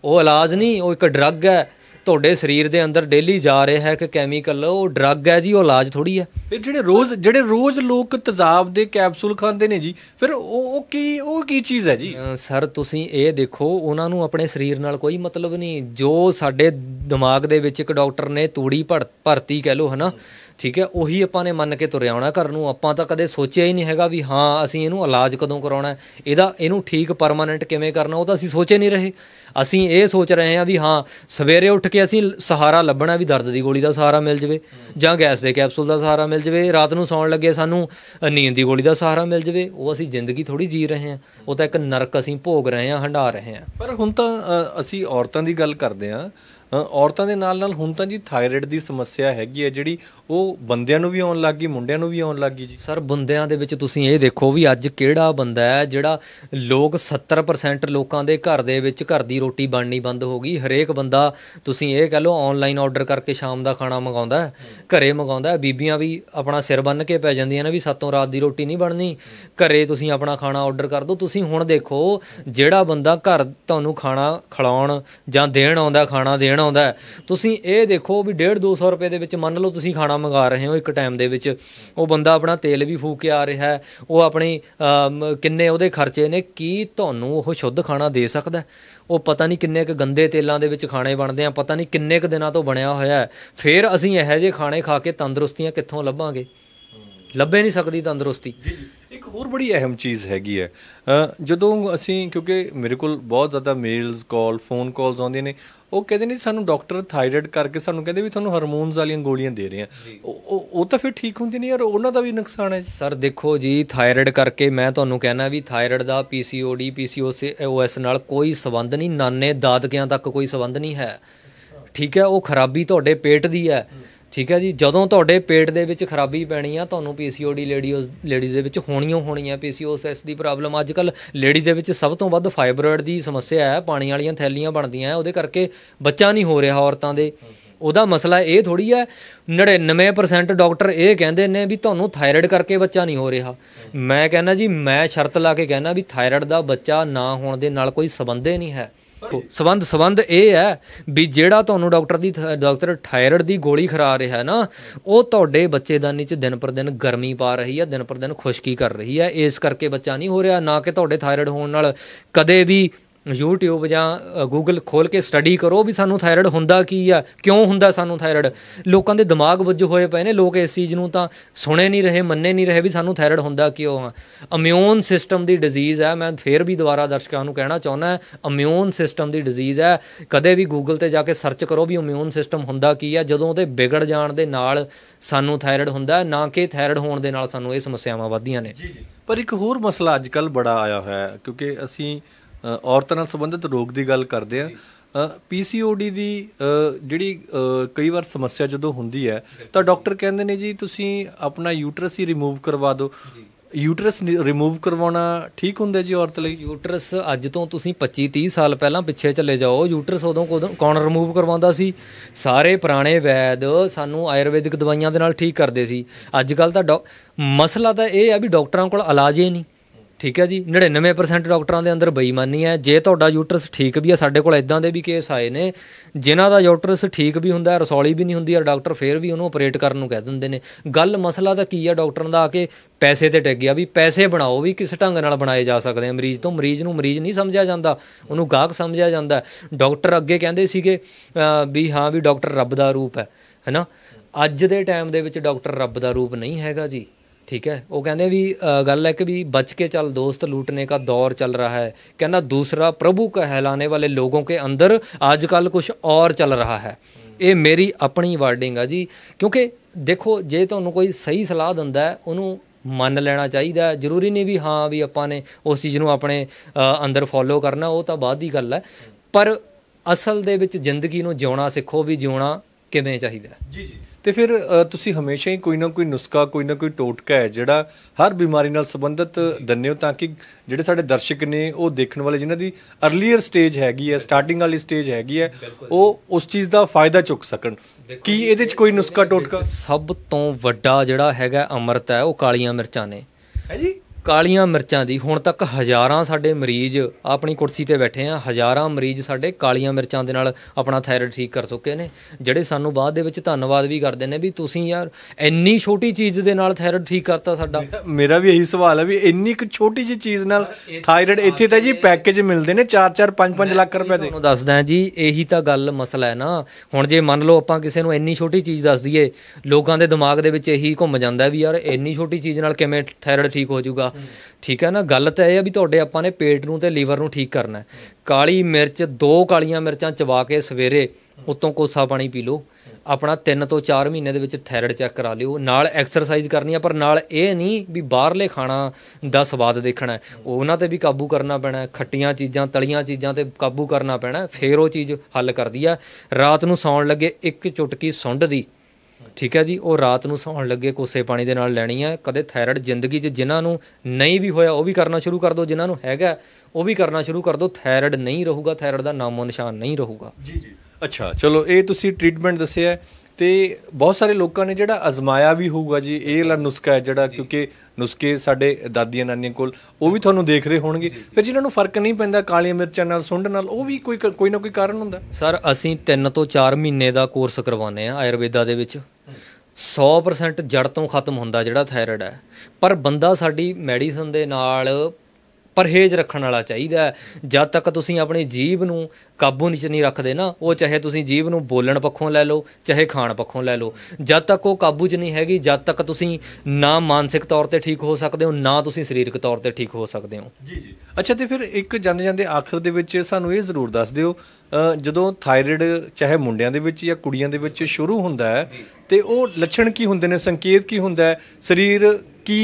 ਉਹ ਇਲਾਜ ਨਹੀਂ ਉਹ ਇੱਕ ਡਰੱਗ ਹੈ ਤੁਹਾਡੇ ਸਰੀਰ ਦੇ ਅੰਦਰ ਡੇਲੀ ਜਾ ਰਿਹਾ ਹੈ ਕਿ ਕੈਮੀਕਲ ਉਹ ਡਰੱਗ ਹੈ ਜੀ ਉਹ ਇਲਾਜ ਥੋੜੀ ਹੈ
ਫਿਰ ਜਿਹੜੇ ਰੋਜ਼ ਜਿਹੜੇ ਰੋਜ਼ ਲੋਕ ਤਜ਼ਾਬ ਦੇ ਕੈਪਸੂਲ ਖਾਂਦੇ ਨੇ ਜੀ ਫਿਰ ਉਹ ਉਹ ਕੀ
ਉਹ ਕੀ ਚੀਜ਼ ਹੈ ਜੀ ਸਰ ਤੁਸੀਂ ਇਹ ਦੇਖੋ ਉਹਨਾਂ ਨੂੰ ਆਪਣੇ ਸਰੀਰ ਨਾਲ ਕੋਈ ਮਤਲਬ ਨਹੀਂ ਜੋ ਸਾਡੇ ਦਿਮਾਗ ਦੇ ਵਿੱਚ ਇੱਕ ਡਾਕਟਰ ਨੇ ਤੂੜੀ ਭਰਤੀ ਕਹਿ ਲੋ ਹਨਾ ਠੀਕ ਹੈ ਉਹੀ ਆਪਾਂ ਨੇ ਮੰਨ ਕੇ ਤੁਰਿਆ ਆਉਣਾ ਘਰ ਨੂੰ ਆਪਾਂ ਤਾਂ ਕਦੇ ਸੋਚਿਆ ਹੀ ਨਹੀਂ ਹੈਗਾ ਵੀ ਹਾਂ ਅਸੀਂ ਇਹਨੂੰ ਇਲਾਜ ਕਦੋਂ ਕਰਾਉਣਾ ਇਹਦਾ ਇਹਨੂੰ ਠੀਕ ਪਰਮਾਨੈਂਟ ਕਿਵੇਂ ਕਰਨਾ ਉਹ ਤਾਂ ਅਸੀਂ ਸੋਚੇ ਨਹੀਂ ਰਹੇ ਅਸੀਂ ਇਹ ਸੋਚ ਰਹੇ ਹਾਂ ਵੀ ਹਾਂ ਸਵੇਰੇ ਉੱਠ ਕੇ ਅਸੀਂ ਸਹਾਰਾ ਲੱਭਣਾ ਵੀ ਦਰਦ ਦੀ ਗੋਲੀ ਦਾ ਸਹਾਰਾ ਮਿਲ ਜਵੇ ਜਾਂ ਗੈਸ ਦੇ ਕੈਪਸੂਲ ਦਾ ਸਹਾਰਾ ਮਿਲ ਜਵੇ ਰਾਤ ਨੂੰ ਸੌਣ ਲੱਗੇ ਸਾਨੂੰ ਨੀਂਦ ਦੀ ਗੋਲੀ ਦਾ ਸਹਾਰਾ ਮਿਲ ਜਵੇ ਉਹ ਅਸੀਂ ਜ਼ਿੰਦਗੀ ਥੋੜੀ ਜੀ ਰਹੇ ਹਾਂ ਉਹ ਤਾਂ ਇੱਕ ਨਰਕ ਅਸੀਂ ਭੋਗ ਰਹੇ ਹਾਂ ਹੰਡਾ ਰਹੇ ਹਾਂ
ਪਰ ਹੁਣ ਤਾਂ ਅਸੀਂ ਔਰਤਾਂ ਦੀ ਗੱਲ ਕਰਦੇ ਹਾਂ ਔਰਤਾਂ ਦੇ ਨਾਲ ਨਾਲ ਹੁਣ ਤਾਂ ਜੀ ਥਾਇਰਾਇਡ ਦੀ ਸਮੱਸਿਆ ਹੈਗੀ ਹੈ ਜਿਹੜੀ ਉਹ ਬੰਦਿਆਂ ਨੂੰ ਵੀ ਆਉਣ ਲੱਗ ਗਈ ਮੁੰਡਿਆਂ ਨੂੰ ਵੀ ਆਉਣ ਲੱਗ ਗਈ ਜੀ ਸਰ ਬੰਦਿਆਂ ਦੇ ਵਿੱਚ ਤੁਸੀਂ ਇਹ ਦੇਖੋ ਵੀ ਅੱਜ ਕਿਹੜਾ ਬੰਦਾ ਹੈ ਜਿਹੜਾ
ਲੋਕ 70% ਲੋਕਾਂ ਦੇ ਘਰ ਦੇ ਵਿੱਚ ਘਰ ਦੀ ਰੋਟੀ ਬਣਨੀ ਬੰਦ ਹੋ ਗਈ ਹਰੇਕ ਬੰਦਾ ਤੁਸੀਂ ਇਹ ਕਹ ਲਓ ਆਨਲਾਈਨ ਆਰਡਰ ਕਰਕੇ ਸ਼ਾਮ ਦਾ ਖਾਣਾ ਮੰਗਾਉਂਦਾ ਘਰੇ ਮੰਗਾਉਂਦਾ ਬੀਬੀਆਂ ਵੀ ਆਪਣਾ ਸਿਰ ਬੰਨ ਕੇ ਪੈ ਜਾਂਦੀਆਂ ਨੇ ਵੀ ਸਾਤੋਂ ਰਾਤ ਦੀ ਰੋਟੀ ਨਹੀਂ ਬਣਨੀ ਘਰੇ ਤੁਸੀਂ ਆਪਣਾ ਖਾਣਾ ਆਰਡਰ ਕਰ ਦਿਓ ਤੁਸੀਂ ਹੁਣ ਦੇਖੋ ਜਿਹੜਾ ਬੰਦਾ ਘਰ ਤੁਹਾਨੂੰ ਖਾਣਾ ਖਿਲਾਉਣ ਜਾਂ ਦੇਣ ਆਉਂਦਾ ਖਾਣਾ ਦੇਣ ਆਉਂਦਾ ਤੁਸੀਂ ਇਹ ਦੇਖੋ ਵੀ 1.5 200 ਰੁਪਏ ਦੇ ਵਿੱਚ ਮੰਨ ਲਓ ਤੁਸੀਂ ਖਾਣਾ ਮੰਗਾ ਰਹੇ ਹੋ ਇੱਕ ਟਾਈਮ ਦੇ ਵਿੱਚ ਉਹ ਬੰਦਾ ਆਪਣਾ ਤੇਲ ਵੀ ਫੂਕ ਕੇ ਆ ਰਿਹਾ ਹੈ ਉਹ ਆਪਣੀ ਕਿੰਨੇ ਉਹਦੇ ਖਰਚੇ ਨੇ ਕੀ ਤੁਹਾਨੂੰ ਉਹ ਸ਼ੁੱਧ ਖਾਣਾ ਦੇ ਸਕਦਾ ਉਹ ਪਤਾ ਨਹੀਂ ਕਿੰਨੇ ਕੁ ਗੰਦੇ ਤੇਲਾਂ ਦੇ ਵਿੱਚ ਖਾਣੇ ਬਣਦੇ ਆ ਪਤਾ ਨਹੀਂ ਕਿੰਨੇ ਕੁ ਦਿਨਾਂ ਤੋਂ ਬਣਿਆ ਹੋਇਆ ਹੈ ਫਿਰ ਅਸੀਂ ਇਹੋ ਜਿਹੇ ਖਾਣੇ ਖਾ ਕੇ ਤੰਦਰੁਸਤੀਆਂ ਕਿੱਥੋਂ ਲੱਭਾਂਗੇ
ਲੱਭੇ ਨਹੀਂ ਸਕਦੀ ਤੰਦਰੁਸਤੀ ਇੱਕ ਹੋਰ ਬੜੀ ਅਹਿਮ ਚੀਜ਼ ਹੈਗੀ ਹੈ ਜਦੋਂ ਅਸੀਂ ਕਿਉਂਕਿ ਮੇਰੇ ਕੋਲ ਬਹੁਤ ਜ਼ਿਆਦਾ ਮੇਲਸ ਕਾਲ ਫੋਨ ਕਾਲਸ ਆਉਂਦੀਆਂ ਨੇ ਉਹ ਕਹਿੰਦੇ ਨੇ ਸਾਨੂੰ ਡਾਕਟਰ ਥਾਇਰਾਇਡ ਕਰਕੇ ਸਾਨੂੰ ਕਹਿੰਦੇ ਵੀ ਤੁਹਾਨੂੰ ਹਾਰਮੋਨਸ ਵਾਲੀਆਂ ਗੋਲੀਆਂ ਦੇ ਰਹੇ ਆ ਉਹ ਉਹ ਤਾਂ ਫਿਰ ਠੀਕ ਹੁੰਦੀ ਨਹੀਂ ਯਾਰ ਉਹਨਾਂ ਦਾ ਵੀ ਨੁਕਸਾਨ ਹੈ
ਸਰ ਦੇਖੋ ਜੀ ਥਾਇਰਾਇਡ ਕਰਕੇ ਮੈਂ ਤੁਹਾਨੂੰ ਕਹਿਣਾ ਵੀ ਥਾਇਰਾਇਡ ਦਾ ਪੀਸੀਓਡੀ ਪੀਸੀਓਐਸ ਨਾਲ ਕੋਈ ਸਬੰਧ ਨਹੀਂ ਨਾਨੇ ਦਾਦਕਿਆਂ ਤੱਕ ਕੋਈ ਸਬੰਧ ਨਹੀਂ ਹੈ ਠੀਕ ਹੈ ਉਹ ਖਰਾਬੀ ਤੁਹਾਡੇ ਪੇਟ ਦੀ ਹੈ ਠੀਕ ਹੈ ਜੀ ਜਦੋਂ ਤੁਹਾਡੇ ਪੇਟ ਦੇ ਵਿੱਚ ਖਰਾਬੀ ਪੈਣੀ ਆ ਤੁਹਾਨੂੰ ਪੀਸੀਓਡੀ ਲੇਡੀਜ਼ ਲੇਡੀਜ਼ ਦੇ ਵਿੱਚ ਹੋਣੀਆਂ ਹੋਣੀਆਂ ਪੀਸੀਓਐਸ ਦੀ ਪ੍ਰੋਬਲਮ ਅੱਜ ਕੱਲ ਲੇਡੀਜ਼ ਦੇ ਵਿੱਚ ਸਭ ਤੋਂ ਵੱਧ ਫਾਈਬਰੋਇਡ ਦੀ ਸਮੱਸਿਆ ਹੈ ਪਾਣੀ ਵਾਲੀਆਂ ਥੈਲੀਆਂ ਬਣਦੀਆਂ ਆ ਉਹਦੇ ਕਰਕੇ ਬੱਚਾ ਨਹੀਂ ਹੋ ਰਿਹਾ ਔਰਤਾਂ ਦੇ ਉਹਦਾ ਮਸਲਾ ਇਹ ਥੋੜੀ ਹੈ 99% ਡਾਕਟਰ ਇਹ ਕਹਿੰਦੇ ਨੇ ਵੀ ਤੁਹਾਨੂੰ ਥਾਇਰਾਇਡ ਕਰਕੇ ਬੱਚਾ ਨਹੀਂ ਹੋ ਰਿਹਾ ਮੈਂ ਕਹਿੰਦਾ ਜੀ ਮੈਂ ਸ਼ਰਤ ਲਾ ਕੇ ਕਹਿੰਦਾ ਵੀ ਥਾਇਰਾਇਡ ਦਾ ਬੱਚਾ ਨਾ ਹੋਣ ਦੇ ਨਾਲ ਕੋਈ ਸਬੰਧ ਹੀ ਨਹੀਂ ਹੈ ਸਬੰਧ ਸਬੰਧ ਇਹ ਹੈ ਵੀ ਜਿਹੜਾ ਤੁਹਾਨੂੰ ਡਾਕਟਰ ਦੀ ਡਾਕਟਰ ਥਾਇਰੋਇਡ ਦੀ ਗੋਲੀ ਖਰਾ ਰਿਹਾ ਹੈ ਨਾ ਉਹ ਤੁਹਾਡੇ ਬੱਚੇਦਾਨੀ 'ਚ ਦਿਨ ਪਰ ਦਿਨ ਗਰਮੀ ਪਾ ਰਹੀ ਹੈ ਦਿਨ ਪਰ ਦਿਨ ਖੁਸ਼ਕੀ ਕਰ ਰਹੀ ਹੈ ਇਸ ਕਰਕੇ ਬੱਚਾ ਨਹੀਂ ਹੋ ਰਿਹਾ ਨਾ ਕਿ ਤੁਹਾਡੇ ਥਾਇਰੋਇਡ ਹੋਣ ਨਾਲ ਕਦੇ ਵੀ YouTube ਜਾਂ Google ਖੋਲ ਕੇ ਸਟੱਡੀ ਕਰੋ ਵੀ ਸਾਨੂੰ ਥਾਇਰਾਇਡ ਹੁੰਦਾ ਕੀ ਆ ਕਿਉਂ ਹੁੰਦਾ ਸਾਨੂੰ ਥਾਇਰਾਇਡ ਲੋਕਾਂ ਦੇ ਦਿਮਾਗ ਵੱਜੇ ਹੋਏ ਪਏ ਨੇ ਲੋਕ ਇਸ ਚੀਜ਼ ਨੂੰ ਤਾਂ ਸੁਣੇ ਨਹੀਂ ਰਹੇ ਮੰਨੇ ਨਹੀਂ ਰਹੇ ਵੀ ਸਾਨੂੰ ਥਾਇਰਾਇਡ ਹੁੰਦਾ ਕਿਉਂ ਆ ਇਮਿਊਨ ਸਿਸਟਮ ਦੀ ਡਿਜ਼ੀਜ਼ ਆ ਮੈਂ ਫੇਰ ਵੀ ਦੁਬਾਰਾ ਦਰਸ਼ਕਾਂ ਨੂੰ ਕਹਿਣਾ ਚਾਹੁੰਦਾ ਇਮਿਊਨ ਸਿਸਟਮ ਦੀ ਡਿਜ਼ੀਜ਼ ਆ ਕਦੇ ਵੀ Google ਤੇ ਜਾ ਕੇ ਸਰਚ ਕਰੋ ਵੀ ਇਮਿਊਨ ਸਿਸਟਮ ਹੁੰਦਾ ਕੀ ਆ ਜਦੋਂ ਉਹਦੇ ਵਿਗੜ ਜਾਣ ਦੇ ਨਾਲ ਸਾਨੂੰ ਥਾਇਰਾਇਡ ਹੁੰਦਾ ਨਾ ਕਿ ਥਾਇਰਾਇਡ ਹੋਣ ਦੇ ਨਾਲ ਸਾਨੂੰ ਇਹ ਸਮੱਸਿਆਵਾਂ ਵਧਦੀਆਂ ਨੇ ਜੀ ਜੀ
ਪਰ ਇੱਕ ਹੋਰ ਮਸਲਾ ਅੱਜਕੱਲ ਬੜਾ ਆਇਆ ਹੋਇਆ ਹੈ ਕਿਉਂਕਿ ਅਸੀਂ ਔਰਤਾਂ ਨਾਲ ਸੰਬੰਧਿਤ ਰੋਗ ਦੀ ਗੱਲ ਕਰਦੇ ਆ ਪੀਸੀਓਡੀ ਦੀ ਜਿਹੜੀ ਕਈ ਵਾਰ ਸਮੱਸਿਆ ਜਦੋਂ ਹੁੰਦੀ ਹੈ ਤਾਂ ਡਾਕਟਰ ਕਹਿੰਦੇ ਨੇ ਜੀ ਤੁਸੀਂ ਆਪਣਾ ਯੂਟਰਸ ਹੀ ਰਿਮੂਵ ਕਰਵਾ ਦਿਓ ਯੂਟਰਸ ਰਿਮੂਵ ਕਰਵਾਉਣਾ ਠੀਕ ਹੁੰਦਾ
ਜੀ ਔਰਤ ਲਈ ਯੂਟਰਸ ਅੱਜ ਤੋਂ ਤੁਸੀਂ 25 30 ਸਾਲ ਪਹਿਲਾਂ ਪਿੱਛੇ ਚੱਲੇ ਜਾਓ ਯੂਟਰਸ ਉਦੋਂ ਕੌਣ ਰਿਮੂਵ ਕਰਵਾਉਂਦਾ ਸੀ ਸਾਰੇ ਪੁਰਾਣੇ ਵੈਦ ਸਾਨੂੰ ਆਯੁਰਵੈਦਿਕ ਦਵਾਈਆਂ ਦੇ ਨਾਲ ਠੀਕ ਕਰਦੇ ਸੀ ਅੱਜ ਕੱਲ ਤਾਂ ਮਸਲਾ ਤਾਂ ਇਹ ਆ ਵੀ ਡਾਕਟਰਾਂ ਕੋਲ ਇਲਾਜ ਹੀ ਨਹੀਂ ਠੀਕ ਹੈ ਜੀ 99% ਡਾਕਟਰਾਂ ਦੇ ਅੰਦਰ ਬੇਈਮਾਨੀ ਹੈ ਜੇ ਤੁਹਾਡਾ ਯੂਟਰਸ ਠੀਕ ਵੀ ਹੈ ਸਾਡੇ ਕੋਲ ਇਦਾਂ ਦੇ ਵੀ ਕੇਸ ਆਏ ਨੇ ਜਿਨ੍ਹਾਂ ਦਾ ਯੂਟਰਸ ਠੀਕ ਵੀ ਹੁੰਦਾ ਰਸੌਲੀ ਵੀ ਨਹੀਂ ਹੁੰਦੀ ਆ ਡਾਕਟਰ ਫੇਰ ਵੀ ਉਹਨੂੰ ਆਪਰੇਟ ਕਰਨ ਨੂੰ ਕਹਿ ਦਿੰਦੇ ਨੇ ਗੱਲ ਮਸਲਾ ਤਾਂ ਕੀ ਹੈ ਡਾਕਟਰਾਂ ਦਾ ਆ ਕੇ ਪੈਸੇ ਤੇ ਟਿਕ ਗਿਆ ਵੀ ਪੈਸੇ ਬਣਾਓ ਵੀ ਕਿਸ ਢੰਗ ਨਾਲ ਬਣਾਏ ਜਾ ਸਕਦੇ ਆ ਮਰੀਜ਼ ਤੋਂ ਮਰੀਜ਼ ਨੂੰ ਮਰੀਜ਼ ਨਹੀਂ ਸਮਝਿਆ ਜਾਂਦਾ ਉਹਨੂੰ ਗਾਹਕ ਸਮਝਿਆ ਜਾਂਦਾ ਡਾਕਟਰ ਅੱਗੇ ਕਹਿੰਦੇ ਸੀਗੇ ਵੀ ਹਾਂ ਵੀ ਡਾਕਟਰ ਰੱਬ ਦਾ ਰੂਪ ਹੈ ਹੈਨਾ ਅੱਜ ਦੇ ਟਾਈਮ ਦੇ ਵਿੱਚ ਡਾਕਟਰ ਰੱਬ ਦਾ ਰੂਪ ਨਹੀਂ ਹੈਗਾ ਜੀ ਠੀਕ ਹੈ ਉਹ ਕਹਿੰਦੇ ਵੀ ਗੱਲ ਹੈ ਕਿ ਵੀ ਬਚ ਕੇ ਚੱਲ ਦੋਸਤ ਲੂਟਨੇ ਦਾ ਦੌਰ ਚੱਲ ਰਹਾ ਹੈ ਕਹਿੰਦਾ ਦੂਸਰਾ ਪ੍ਰਭੂ ਕਾ ਵਾਲੇ ਲੋਕਾਂ ਕੇ ਅੰਦਰ ਅੱਜ ਕੱਲ ਕੁਝ ਔਰ ਚੱਲ ਰਹਾ ਹੈ ਇਹ ਮੇਰੀ ਆਪਣੀ ਵਾਰਡਿੰਗ ਆ ਜੀ ਕਿਉਂਕਿ ਦੇਖੋ ਜੇ ਤੁਹਾਨੂੰ ਕੋਈ ਸਹੀ ਸਲਾਹ ਦਿੰਦਾ ਉਹਨੂੰ ਮੰਨ ਲੈਣਾ ਚਾਹੀਦਾ ਜ਼ਰੂਰੀ ਨਹੀਂ ਵੀ ਹਾਂ ਵੀ ਆਪਾਂ ਨੇ ਉਸ ਚੀਜ਼ ਨੂੰ ਆਪਣੇ ਅੰਦਰ ਫੋਲੋ ਕਰਨਾ ਉਹ ਤਾਂ ਬਾਅਦ ਦੀ ਗੱਲ ਹੈ ਪਰ ਅਸਲ ਦੇ ਵਿੱਚ ਜ਼ਿੰਦਗੀ ਨੂੰ ਜਿਉਣਾ ਸਿੱਖੋ ਵੀ ਜਿਉਣਾ ਕਿਵੇਂ
ਚਾਹੀਦਾ ਜੀ ਜੀ ਤੇ ਫਿਰ ਤੁਸੀਂ ਹਮੇਸ਼ਾ ਹੀ ਕੋਈ ਨਾ ਕੋਈ ਨੁਸਖਾ ਕੋਈ ਨਾ ਕੋਈ ਟੋਟਕਾ ਹੈ ਜਿਹੜਾ ਹਰ ਬਿਮਾਰੀ ਨਾਲ ਸੰਬੰਧਿਤ ਦੰਨੇ ਹੋ ਤਾਂ ਕਿ ਜਿਹੜੇ ਸਾਡੇ ਦਰਸ਼ਕ ਨੇ ਉਹ ਦੇਖਣ ਵਾਲੇ ਜਿਨ੍ਹਾਂ ਦੀ ਅਰਲੀਅਰ ਸਟੇਜ ਹੈਗੀ ਹੈ ਸਟਾਰਟਿੰਗ ਵਾਲੀ ਸਟੇਜ ਹੈਗੀ ਹੈ ਉਹ ਉਸ ਚੀਜ਼ ਦਾ ਫਾਇਦਾ ਚੁੱਕ ਸਕਣ ਕੀ ਇਹਦੇ ਵਿੱਚ ਕੋਈ ਨੁਸਖਾ ਟੋਟਕਾ ਸਭ
ਤੋਂ ਵੱਡਾ ਜਿਹੜਾ ਹੈਗਾ ਅਮਰਤ ਹੈ ਉਹ ਕਾਲੀਆਂ ਮਿਰਚਾਂ ਨੇ ਹੈ ਜੀ ਕਾਲੀਆਂ ਮਿਰਚਾਂ ਦੀ ਹੁਣ ਤੱਕ ਹਜ਼ਾਰਾਂ ਸਾਡੇ ਮਰੀਜ਼ ਆਪਣੀ ਕੁਰਸੀ ਤੇ ਬੈਠੇ ਆ ਹਜ਼ਾਰਾਂ ਮਰੀਜ਼ ਸਾਡੇ ਕਾਲੀਆਂ ਮਿਰਚਾਂ ਦੇ ਨਾਲ ਆਪਣਾ ਥਾਇਰਾਇਡ ਠੀਕ ਕਰ ਚੁੱਕੇ ਨੇ ਜਿਹੜੇ ਸਾਨੂੰ ਬਾਅਦ ਦੇ ਵਿੱਚ ਧੰਨਵਾਦ ਵੀ ਕਰਦੇ ਨੇ ਵੀ ਤੁਸੀਂ ਯਾਰ ਇੰਨੀ ਛੋਟੀ
ਚੀਜ਼ ਦੇ ਨਾਲ ਥਾਇਰਾਇਡ ਠੀਕ ਕਰਤਾ ਸਾਡਾ ਮੇਰਾ ਵੀ ਇਹੀ ਸਵਾਲ ਹੈ ਵੀ ਇੰਨੀ ਕੁ ਛੋਟੀ ਜਿਹੀ ਚੀਜ਼ ਨਾਲ ਥਾਇਰਾਇਡ ਇੱਥੇ ਤਾਂ ਜੀ ਪੈਕੇਜ ਮਿਲਦੇ ਨੇ 4-4 5-5 ਲੱਖ ਰੁਪਏ ਦੇ ਤੁਹਾਨੂੰ ਦੱਸਦਾ ਜੀ ਇਹੀ ਤਾਂ ਗੱਲ
ਮਸਲਾ ਹੈ ਨਾ ਹੁਣ ਜੇ ਮੰਨ ਲਓ ਆਪਾਂ ਕਿਸੇ ਨੂੰ ਇੰਨੀ ਛੋਟੀ ਚੀਜ਼ ਦੱਸ ਦਈਏ ਲੋਕਾਂ ਦੇ ਦਿਮਾਗ ਦੇ ਵਿੱਚ ਇਹੀ ਘੁੰਮ ਜਾਂਦਾ ਵੀ ਯਾਰ ਇੰਨੀ ਛੋਟੀ ਚੀਜ਼ ਨਾਲ ਕਿਵੇਂ ਥਾਇਰਾਇਡ ਠੀਕ ਹੋ ਜਾਊਗਾ ਠੀਕ ਹੈ ਨਾ ਗੱਲ ਤਾਂ ਇਹ ਆ ਵੀ ਤੁਹਾਡੇ ਆਪਾਂ ਨੇ ਪੇਟ ਨੂੰ ਤੇ ਲੀਵਰ ਨੂੰ ਠੀਕ ਕਰਨਾ ਹੈ ਕਾਲੀ ਮਿਰਚ ਦੋ ਕਾਲੀਆਂ ਮਿਰਚਾਂ ਚਵਾ ਕੇ ਸਵੇਰੇ ਉਤੋਂ ਕੋਸਾ ਪਾਣੀ ਪੀ ਲਓ ਆਪਣਾ 3 ਤੋਂ 4 ਮਹੀਨੇ ਦੇ ਵਿੱਚ ਥਾਇਰਾਇਡ ਚੈੱਕ ਕਰਾ ਲਿਓ ਨਾਲ ਐਕਸਰਸਾਈਜ਼ ਕਰਨੀ ਆ ਪਰ ਨਾਲ ਇਹ ਨਹੀਂ ਵੀ ਬਾਹਰਲੇ ਖਾਣਾ ਦਾ ਸਵਾਦ ਦੇਖਣਾ ਉਹਨਾਂ ਤੇ ਵੀ ਕਾਬੂ ਕਰਨਾ ਪੈਣਾ ਖੱਟੀਆਂ ਚੀਜ਼ਾਂ ਤਲੀਆਂ ਚੀਜ਼ਾਂ ਤੇ ਕਾਬੂ ਕਰਨਾ ਪੈਣਾ ਫੇਰ ਉਹ ਚੀਜ਼ ਹੱਲ ਕਰਦੀ ਆ ਰਾਤ ਨੂੰ ਸੌਣ ਲੱਗੇ ਇੱਕ ਚੁਟਕੀ ਸੁੰਡ ਦੀ ਠੀਕ ਹੈ ਜੀ ਉਹ ਰਾਤ ਨੂੰ ਸੌਣ ਲੱਗੇ ਕੋਸੇ ਪਾਣੀ ਦੇ ਨਾਲ ਲੈਣੀ ਆ ਕਦੇ ਥਾਇਰਾਇਡ ਜ਼ਿੰਦਗੀ 'ਚ ਜਿਨ੍ਹਾਂ ਨੂੰ ਨਹੀਂ ਵੀ ਹੋਇਆ ਉਹ ਵੀ ਕਰਨਾ ਸ਼ੁਰੂ ਕਰ ਦਿਓ ਜਿਨ੍ਹਾਂ ਨੂੰ ਹੈਗਾ ਉਹ ਵੀ ਕਰਨਾ ਸ਼ੁਰੂ ਕਰ ਦਿਓ ਥਾਇਰਾਇਡ ਨਹੀਂ ਰਹੂਗਾ ਥਾਇਰਾਇਡ ਦਾ ਨਾਮੋ ਨਿਸ਼ਾਨ ਨਹੀਂ ਰਹੂਗਾ ਜੀ ਜੀ
ਅੱਛਾ ਚਲੋ ਇਹ ਤੁਸੀਂ ਟ੍ਰੀਟਮੈਂਟ ਦੱਸਿਆ ਤੇ ਬਹੁਤ ਸਾਰੇ ਲੋਕਾਂ ਨੇ ਜਿਹੜਾ ਅਜ਼ਮਾਇਆ ਵੀ ਹੋਊਗਾ ਜੀ ਇਹ ਵਾਲਾ ਨੁਸਖਾ ਹੈ ਜਿਹੜਾ ਕਿਉਂਕਿ ਨੁਸਖੇ ਸਾਡੇ ਦਾਦੀਆਂ ਨਾਨੀਆਂ ਕੋਲ ਉਹ ਵੀ ਤੁਹਾਨੂੰ ਦੇਖ ਰਹੇ ਹੋਣਗੇ ਫਿਰ ਜਿਨ੍ਹਾਂ ਨੂੰ ਫਰਕ ਨਹੀਂ ਪੈਂਦਾ ਕਾਲੀਆਂ ਮਿਰਚਾਂ ਨਾਲ ਸੁੰਡ ਨਾਲ ਉਹ ਵੀ ਕੋਈ ਕੋਈ ਨਾ ਕੋਈ ਕਾਰਨ ਹੁੰਦਾ ਸਰ ਅਸੀਂ
3 ਤੋਂ 4 ਮਹੀਨੇ ਦਾ ਕੋਰਸ ਕਰਵਾਉਂਦੇ ਆ ਆਯੁਰਵੇਦਾ ਦੇ ਵਿੱਚ 100% ਜੜ ਤੋਂ ਖਤਮ ਹੁੰਦਾ ਜਿਹੜਾ ਥਾਇਰਾਇਡ ਹੈ ਪਰ ਬੰਦਾ ਸਾਡੀ ਮੈਡੀਸਨ ਦੇ ਨਾਲ ਪਰਹੇਜ਼ ਰੱਖਣ ਵਾਲਾ ਚਾਹੀਦਾ ਜਦ ਤੱਕ ਤੁਸੀਂ ਆਪਣੀ ਜੀਬ ਨੂੰ ਕਾਬੂ ਵਿੱਚ ਨਹੀਂ ਰੱਖਦੇ ਨਾ ਉਹ ਚਾਹੇ ਤੁਸੀਂ ਜੀਬ ਨੂੰ ਬੋਲਣ ਪੱਖੋਂ ਲੈ ਲਓ ਚਾਹੇ ਖਾਣ ਪੱਖੋਂ ਲੈ ਲਓ ਜਦ ਤੱਕ ਉਹ ਕਾਬੂ 'ਚ ਨਹੀਂ ਹੈਗੀ ਜਦ ਤੱਕ ਤੁਸੀਂ ਨਾ ਮਾਨਸਿਕ ਤੌਰ ਤੇ ਠੀਕ ਹੋ ਸਕਦੇ ਹੋ ਨਾ ਤੁਸੀਂ ਸਰੀਰਕ ਤੌਰ ਤੇ ਠੀਕ ਹੋ ਸਕਦੇ ਹੋ
ਜੀ ਜੀ ਅੱਛਾ ਤੇ ਫਿਰ ਇੱਕ ਜਾਂਦੇ ਜਾਂਦੇ ਆਖਰ ਦੇ ਵਿੱਚ ਸਾਨੂੰ ਇਹ ਜ਼ਰੂਰ ਦੱਸ ਦਿਓ ਜਦੋਂ ਥਾਇਰਾਇਡ ਚਾਹੇ ਮੁੰਡਿਆਂ ਦੇ ਵਿੱਚ ਜਾਂ ਕੁੜੀਆਂ ਦੇ ਵਿੱਚ ਸ਼ੁਰੂ ਹੁੰਦਾ ਹੈ ਤੇ ਉਹ ਲੱਛਣ ਕੀ ਹੁੰਦੇ ਨੇ ਸੰਕੇਤ ਕੀ ਹੁੰਦਾ ਹੈ ਸਰੀਰ ਕੀ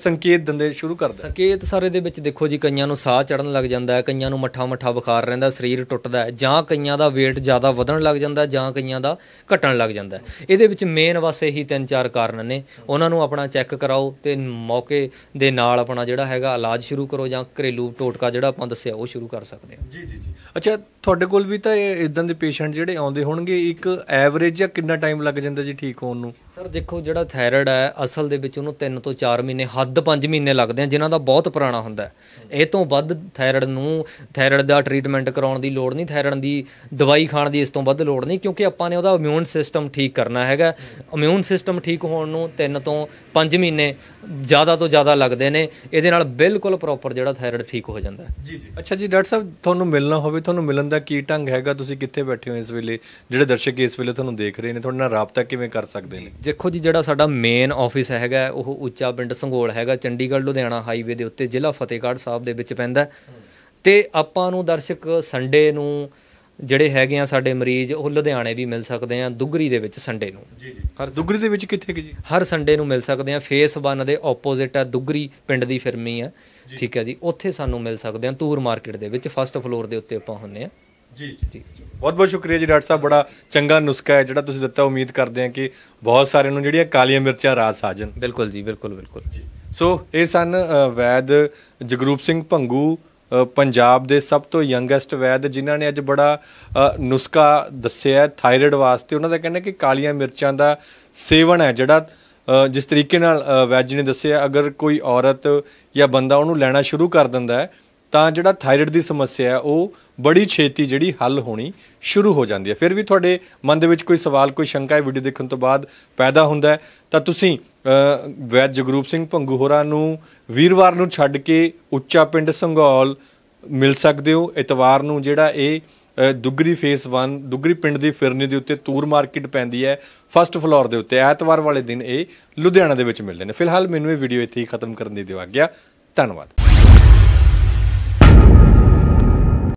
ਸੰਕੇਤ ਦਿੰਦੇ ਸ਼ੁਰੂ ਕਰਦਾ
ਸੰਕੇਤ ਸਾਰੇ ਦੇ ਵਿੱਚ ਦੇਖੋ ਜੀ ਕਈਆਂ ਨੂੰ ਸਾਹ ਚੜਨ ਲੱਗ ਜਾਂਦਾ ਹੈ ਕਈਆਂ ਨੂੰ ਮੱਠਾ ਮੱਠਾ ਬੁਖਾਰ ਰਹਿੰਦਾ ਸਰੀਰ ਟੁੱਟਦਾ ਹੈ ਜਾਂ ਕਈਆਂ ਦਾ weight ਜ਼ਿਆਦਾ ਵਧਣ ਲੱਗ ਜਾਂਦਾ ਜਾਂ ਕਈਆਂ ਦਾ ਘਟਣ ਲੱਗ ਜਾਂਦਾ ਇਹਦੇ ਵਿੱਚ ਮੇਨ ਵਸ ਇਹੀ ਤਿੰਨ ਚਾਰ ਕਾਰਨ ਨੇ ਉਹਨਾਂ ਨੂੰ ਆਪਣਾ ਚੈੱਕ ਕਰਾਓ ਤੇ ਮੌਕੇ ਦੇ ਨਾਲ ਆਪਣਾ ਜਿਹੜਾ ਹੈਗਾ ਇਲਾਜ ਸ਼ੁਰੂ ਕਰੋ ਜਾਂ ਘਰੇਲੂ ਟੋਟਕਾ ਜਿਹੜਾ ਆਪਾਂ ਦੱਸਿਆ ਉਹ ਸ਼ੁਰੂ ਕਰ ਸਕਦੇ ਹਾਂ ਜੀ ਜੀ ਜੀ
ਅੱਛਾ ਤੁਹਾਡੇ ਕੋਲ ਵੀ ਤਾਂ ਇਦਾਂ ਦੇ ਪੇਸ਼ੈਂਟ ਜਿਹੜੇ ਆਉਂਦੇ ਹੋਣਗੇ ਇੱਕ ਐਵਰੇਜ ਜਾਂ ਕਿੰਨਾ ਟਾਈਮ ਲੱਗ ਜਾਂਦਾ ਜੀ ਠੀਕ ਹੋਣ ਨੂੰ
ਸਰ ਦੇਖੋ ਜਿਹੜਾ ਥਾਇਰਾਇਡ ਹੈ ਅਸਲ ਦੇ ਵਿੱਚ ਉਹਨੂੰ 3 ਤੋਂ 4 ਮਹੀਨੇ ਹੱਦ 5 ਮਹੀਨੇ ਲੱਗਦੇ ਆ ਜਿਨ੍ਹਾਂ ਦਾ ਬਹੁਤ ਪੁਰਾਣਾ ਹੁੰਦਾ ਇਹ ਤੋਂ ਵੱਧ ਥਾਇਰਾਇਡ ਨੂੰ ਥਾਇਰਾਇਡ ਦਾ ਟ੍ਰੀਟਮੈਂਟ ਕਰਾਉਣ ਦੀ ਲੋੜ ਨਹੀਂ ਥਾਇਰਾਇਡ ਦੀ ਦਵਾਈ ਖਾਣ ਦੀ ਇਸ ਤੋਂ ਵੱਧ ਲੋੜ ਨਹੀਂ ਕਿਉਂਕਿ ਆਪਾਂ ਨੇ ਉਹਦਾ ਇਮਿਊਨ ਸਿਸਟਮ ਠੀਕ ਕਰਨਾ ਹੈਗਾ ਇਮਿਊਨ ਸਿਸਟਮ ਠੀਕ ਹੋਣ ਨੂੰ 3 ਤੋਂ 5 ਮਹੀਨੇ ਜ਼ਿਆਦਾ ਤੋਂ ਜ਼ਿਆਦਾ ਲੱਗਦੇ ਨੇ ਇਹਦੇ ਨਾਲ ਬਿਲਕੁਲ ਪ੍ਰੋਪਰ ਜਿਹੜਾ ਥਾਇਰਾਇਡ ਠੀਕ ਹੋ
ਜਾਂਦਾ ਜੀ ਜੀ ਅੱਛਾ ਜੀ ਡਾਕਟਰ ਸਾਹਿਬ ਤੁਹਾਨੂੰ ਮਿਲਣਾ ਹੋਵੇ ਤੁਹਾਨੂੰ ਮਿਲਣ ਦਾ ਕੀ ਢੰਗ ਹੈਗਾ ਤੁਸੀਂ ਕਿੱਥੇ ਬੈਠੇ ਹੋ ਇਸ ਵੇਲੇ ਜਿਹੜੇ ਦਰਸ਼ਕ ਇਸ ਵੇਲੇ ਤੁਹਾਨੂੰ ਦੇਖ ਰਹੇ ਨੇ ਤੁਹਾਡੇ ਨਾਲ ਰਾਬਤਾ ਕਿਵੇਂ ਕਰ ਸਕਦੇ ਨੇ
ਦੇਖੋ ਜੀ ਜਿਹੜਾ ਸਾਡਾ ਮੇਨ ਆਫਿਸ ਹੈਗਾ ਉਹ ਉੱਚਾ ਪਿੰਡ ਸੰਘੋਲ ਹੈਗਾ ਚੰਡੀਗੜ੍ਹ ਲੁਧਿਆਣਾ ਹਾਈਵੇ ਦੇ ਉੱਤੇ ਜ਼ਿਲ੍ਹਾ ਫਤਿਹਗੜ੍ਹ ਸਾਹਿਬ ਦੇ ਵਿੱਚ ਪੈਂਦਾ ਤੇ ਆਪਾਂ ਨੂੰ ਦਰਸ਼ਕ ਸੰਡੇ ਨੂੰ ਜਿਹੜੇ ਹੈਗੇ ਆ ਸਾਡੇ ਮਰੀਜ਼ ਉਹ ਲੁਧਿਆਣੇ ਵੀ ਮਿਲ ਸਕਦੇ ਆ ਦੁਗਰੀ ਦੇ ਵਿੱਚ ਸੰਡੇ ਨੂੰ ਜੀ ਜੀ ਹਰ ਦੁਗਰੀ ਦੇ ਵਿੱਚ ਕਿੱਥੇ ਕਿ ਜੀ ਹਰ ਸੰਡੇ ਨੂੰ ਮਿਲ ਸਕਦੇ ਆ ਫੇਸ 1 ਦੇ ਆਪੋਜ਼ਿਟ ਆ ਦੁਗਰੀ ਪਿੰਡ ਦੀ ਫਿਰਮੀ ਆ ਠੀਕ ਹੈ ਜੀ ਉੱਥੇ ਸਾਨੂੰ ਮਿਲ
ਸਕਦੇ ਆ ਤੂਰ ਮਾਰਕੀਟ ਦੇ ਵਿੱਚ ਫਸਟ ਫਲੋਰ ਦੇ ਉੱਤੇ ਆਪਾਂ ਹੁੰਨੇ ਆ ਜੀ ਜੀ ਬਹੁਤ ਬਹੁਤ ਸ਼ੁਕਰੀਆ ਜੀ ਡਾਕਟਰ ਸਾਹਿਬ ਬੜਾ ਚੰਗਾ ਨੁਸਖਾ ਹੈ ਜਿਹੜਾ ਤੁਸੀਂ ਦਿੱਤਾ ਉਮੀਦ ਕਰਦੇ ਹਾਂ ਕਿ ਬਹੁਤ ਸਾਰਿਆਂ ਨੂੰ ਜਿਹੜੀਆਂ ਕਾਲੀਆਂ ਮਿਰਚਾਂ ਰਾਜ ਸਾਜਨ ਬਿਲਕੁਲ ਜੀ ਬਿਲਕੁਲ ਬਿਲਕੁਲ ਸੋ ਇਹ ਸਨ ਵੈਦ ਜਗਰੂਪ ਸਿੰਘ ਭੰਗੂ ਪੰਜਾਬ ਦੇ ਸਭ ਤੋਂ ਯੰਗੈਸਟ ਵੈਦ ਜਿਨ੍ਹਾਂ ਨੇ ਅੱਜ ਬੜਾ ਨੁਸਖਾ ਦੱਸਿਆ ਹੈ ਥਾਇਰਾਇਡ ਵਾਸਤੇ ਉਹਨਾਂ ਦਾ ਕਹਿੰਦਾ ਕਿ ਕਾਲੀਆਂ ਮਿਰਚਾਂ ਦਾ ਸੇਵਨ ਹੈ ਜਿਹੜਾ ਜਿਸ ਤਰੀਕੇ ਨਾਲ ਵੈਦ ਜੀ ਨੇ ਦੱਸਿਆ ਅਗਰ ਕੋਈ ਔਰਤ ਜਾਂ ਬੰਦਾ ਉਹਨੂੰ ਲੈਣਾ ਸ਼ੁਰੂ ਕਰ ਦਿੰਦਾ ਹੈ ਤਾਂ ਜਿਹੜਾ ਥਾਇਰਾਇਡ ਦੀ ਸਮੱਸਿਆ ਹੈ ਉਹ ਬੜੀ ਛੇਤੀ ਜਿਹੜੀ ਹੱਲ ਹੋਣੀ ਸ਼ੁਰੂ ਹੋ ਜਾਂਦੀ ਹੈ ਫਿਰ ਵੀ ਤੁਹਾਡੇ ਮਨ ਦੇ ਵਿੱਚ ਕੋਈ ਸਵਾਲ ਕੋਈ ਸ਼ੰਕਾ ਹੈ ਵੀਡੀਓ ਦੇਖਣ ਤੋਂ ਬਾਅਦ ਪੈਦਾ ਹੁੰਦਾ ਹੈ ਤਾਂ ਤੁਸੀਂ ਵੈਦ ਜਗਰੂਪ ਸਿੰਘ ਭੰਗੂ ਹੋਰਾਂ ਨੂੰ ਵੀਰਵਾਰ ਨੂੰ ਛੱਡ ਕੇ ਉੱਚਾ ਪਿੰਡ ਸੰਘੌਲ ਮਿਲ ਸਕਦੇ ਹੋ ਇਤਵਾਰ ਨੂੰ ਜਿਹੜਾ ਇਹ ਦੁਗਰੀ ਫੇਸ 1 ਦੁਗਰੀ ਪਿੰਡ ਦੀ ਫਿਰਨੀ ਦੇ ਉੱਤੇ ਤੂਰ ਮਾਰਕੀਟ ਪੈਂਦੀ ਹੈ ਫਸਟ ਫਲੋਰ ਦੇ ਉੱਤੇ ਐਤਵਾਰ ਵਾਲੇ ਦਿਨ ਇਹ ਲੁਧਿਆਣਾ ਦੇ ਵਿੱਚ ਮਿਲਦੇ ਨੇ ਫਿਲਹਾਲ ਮੈਨੂੰ ਇਹ ਵੀਡੀਓ ਇੱਥੇ ਹੀ ਖਤਮ ਕਰਨ ਦੀ ਦਿਵਾਗਿਆ ਧੰਨਵਾਦ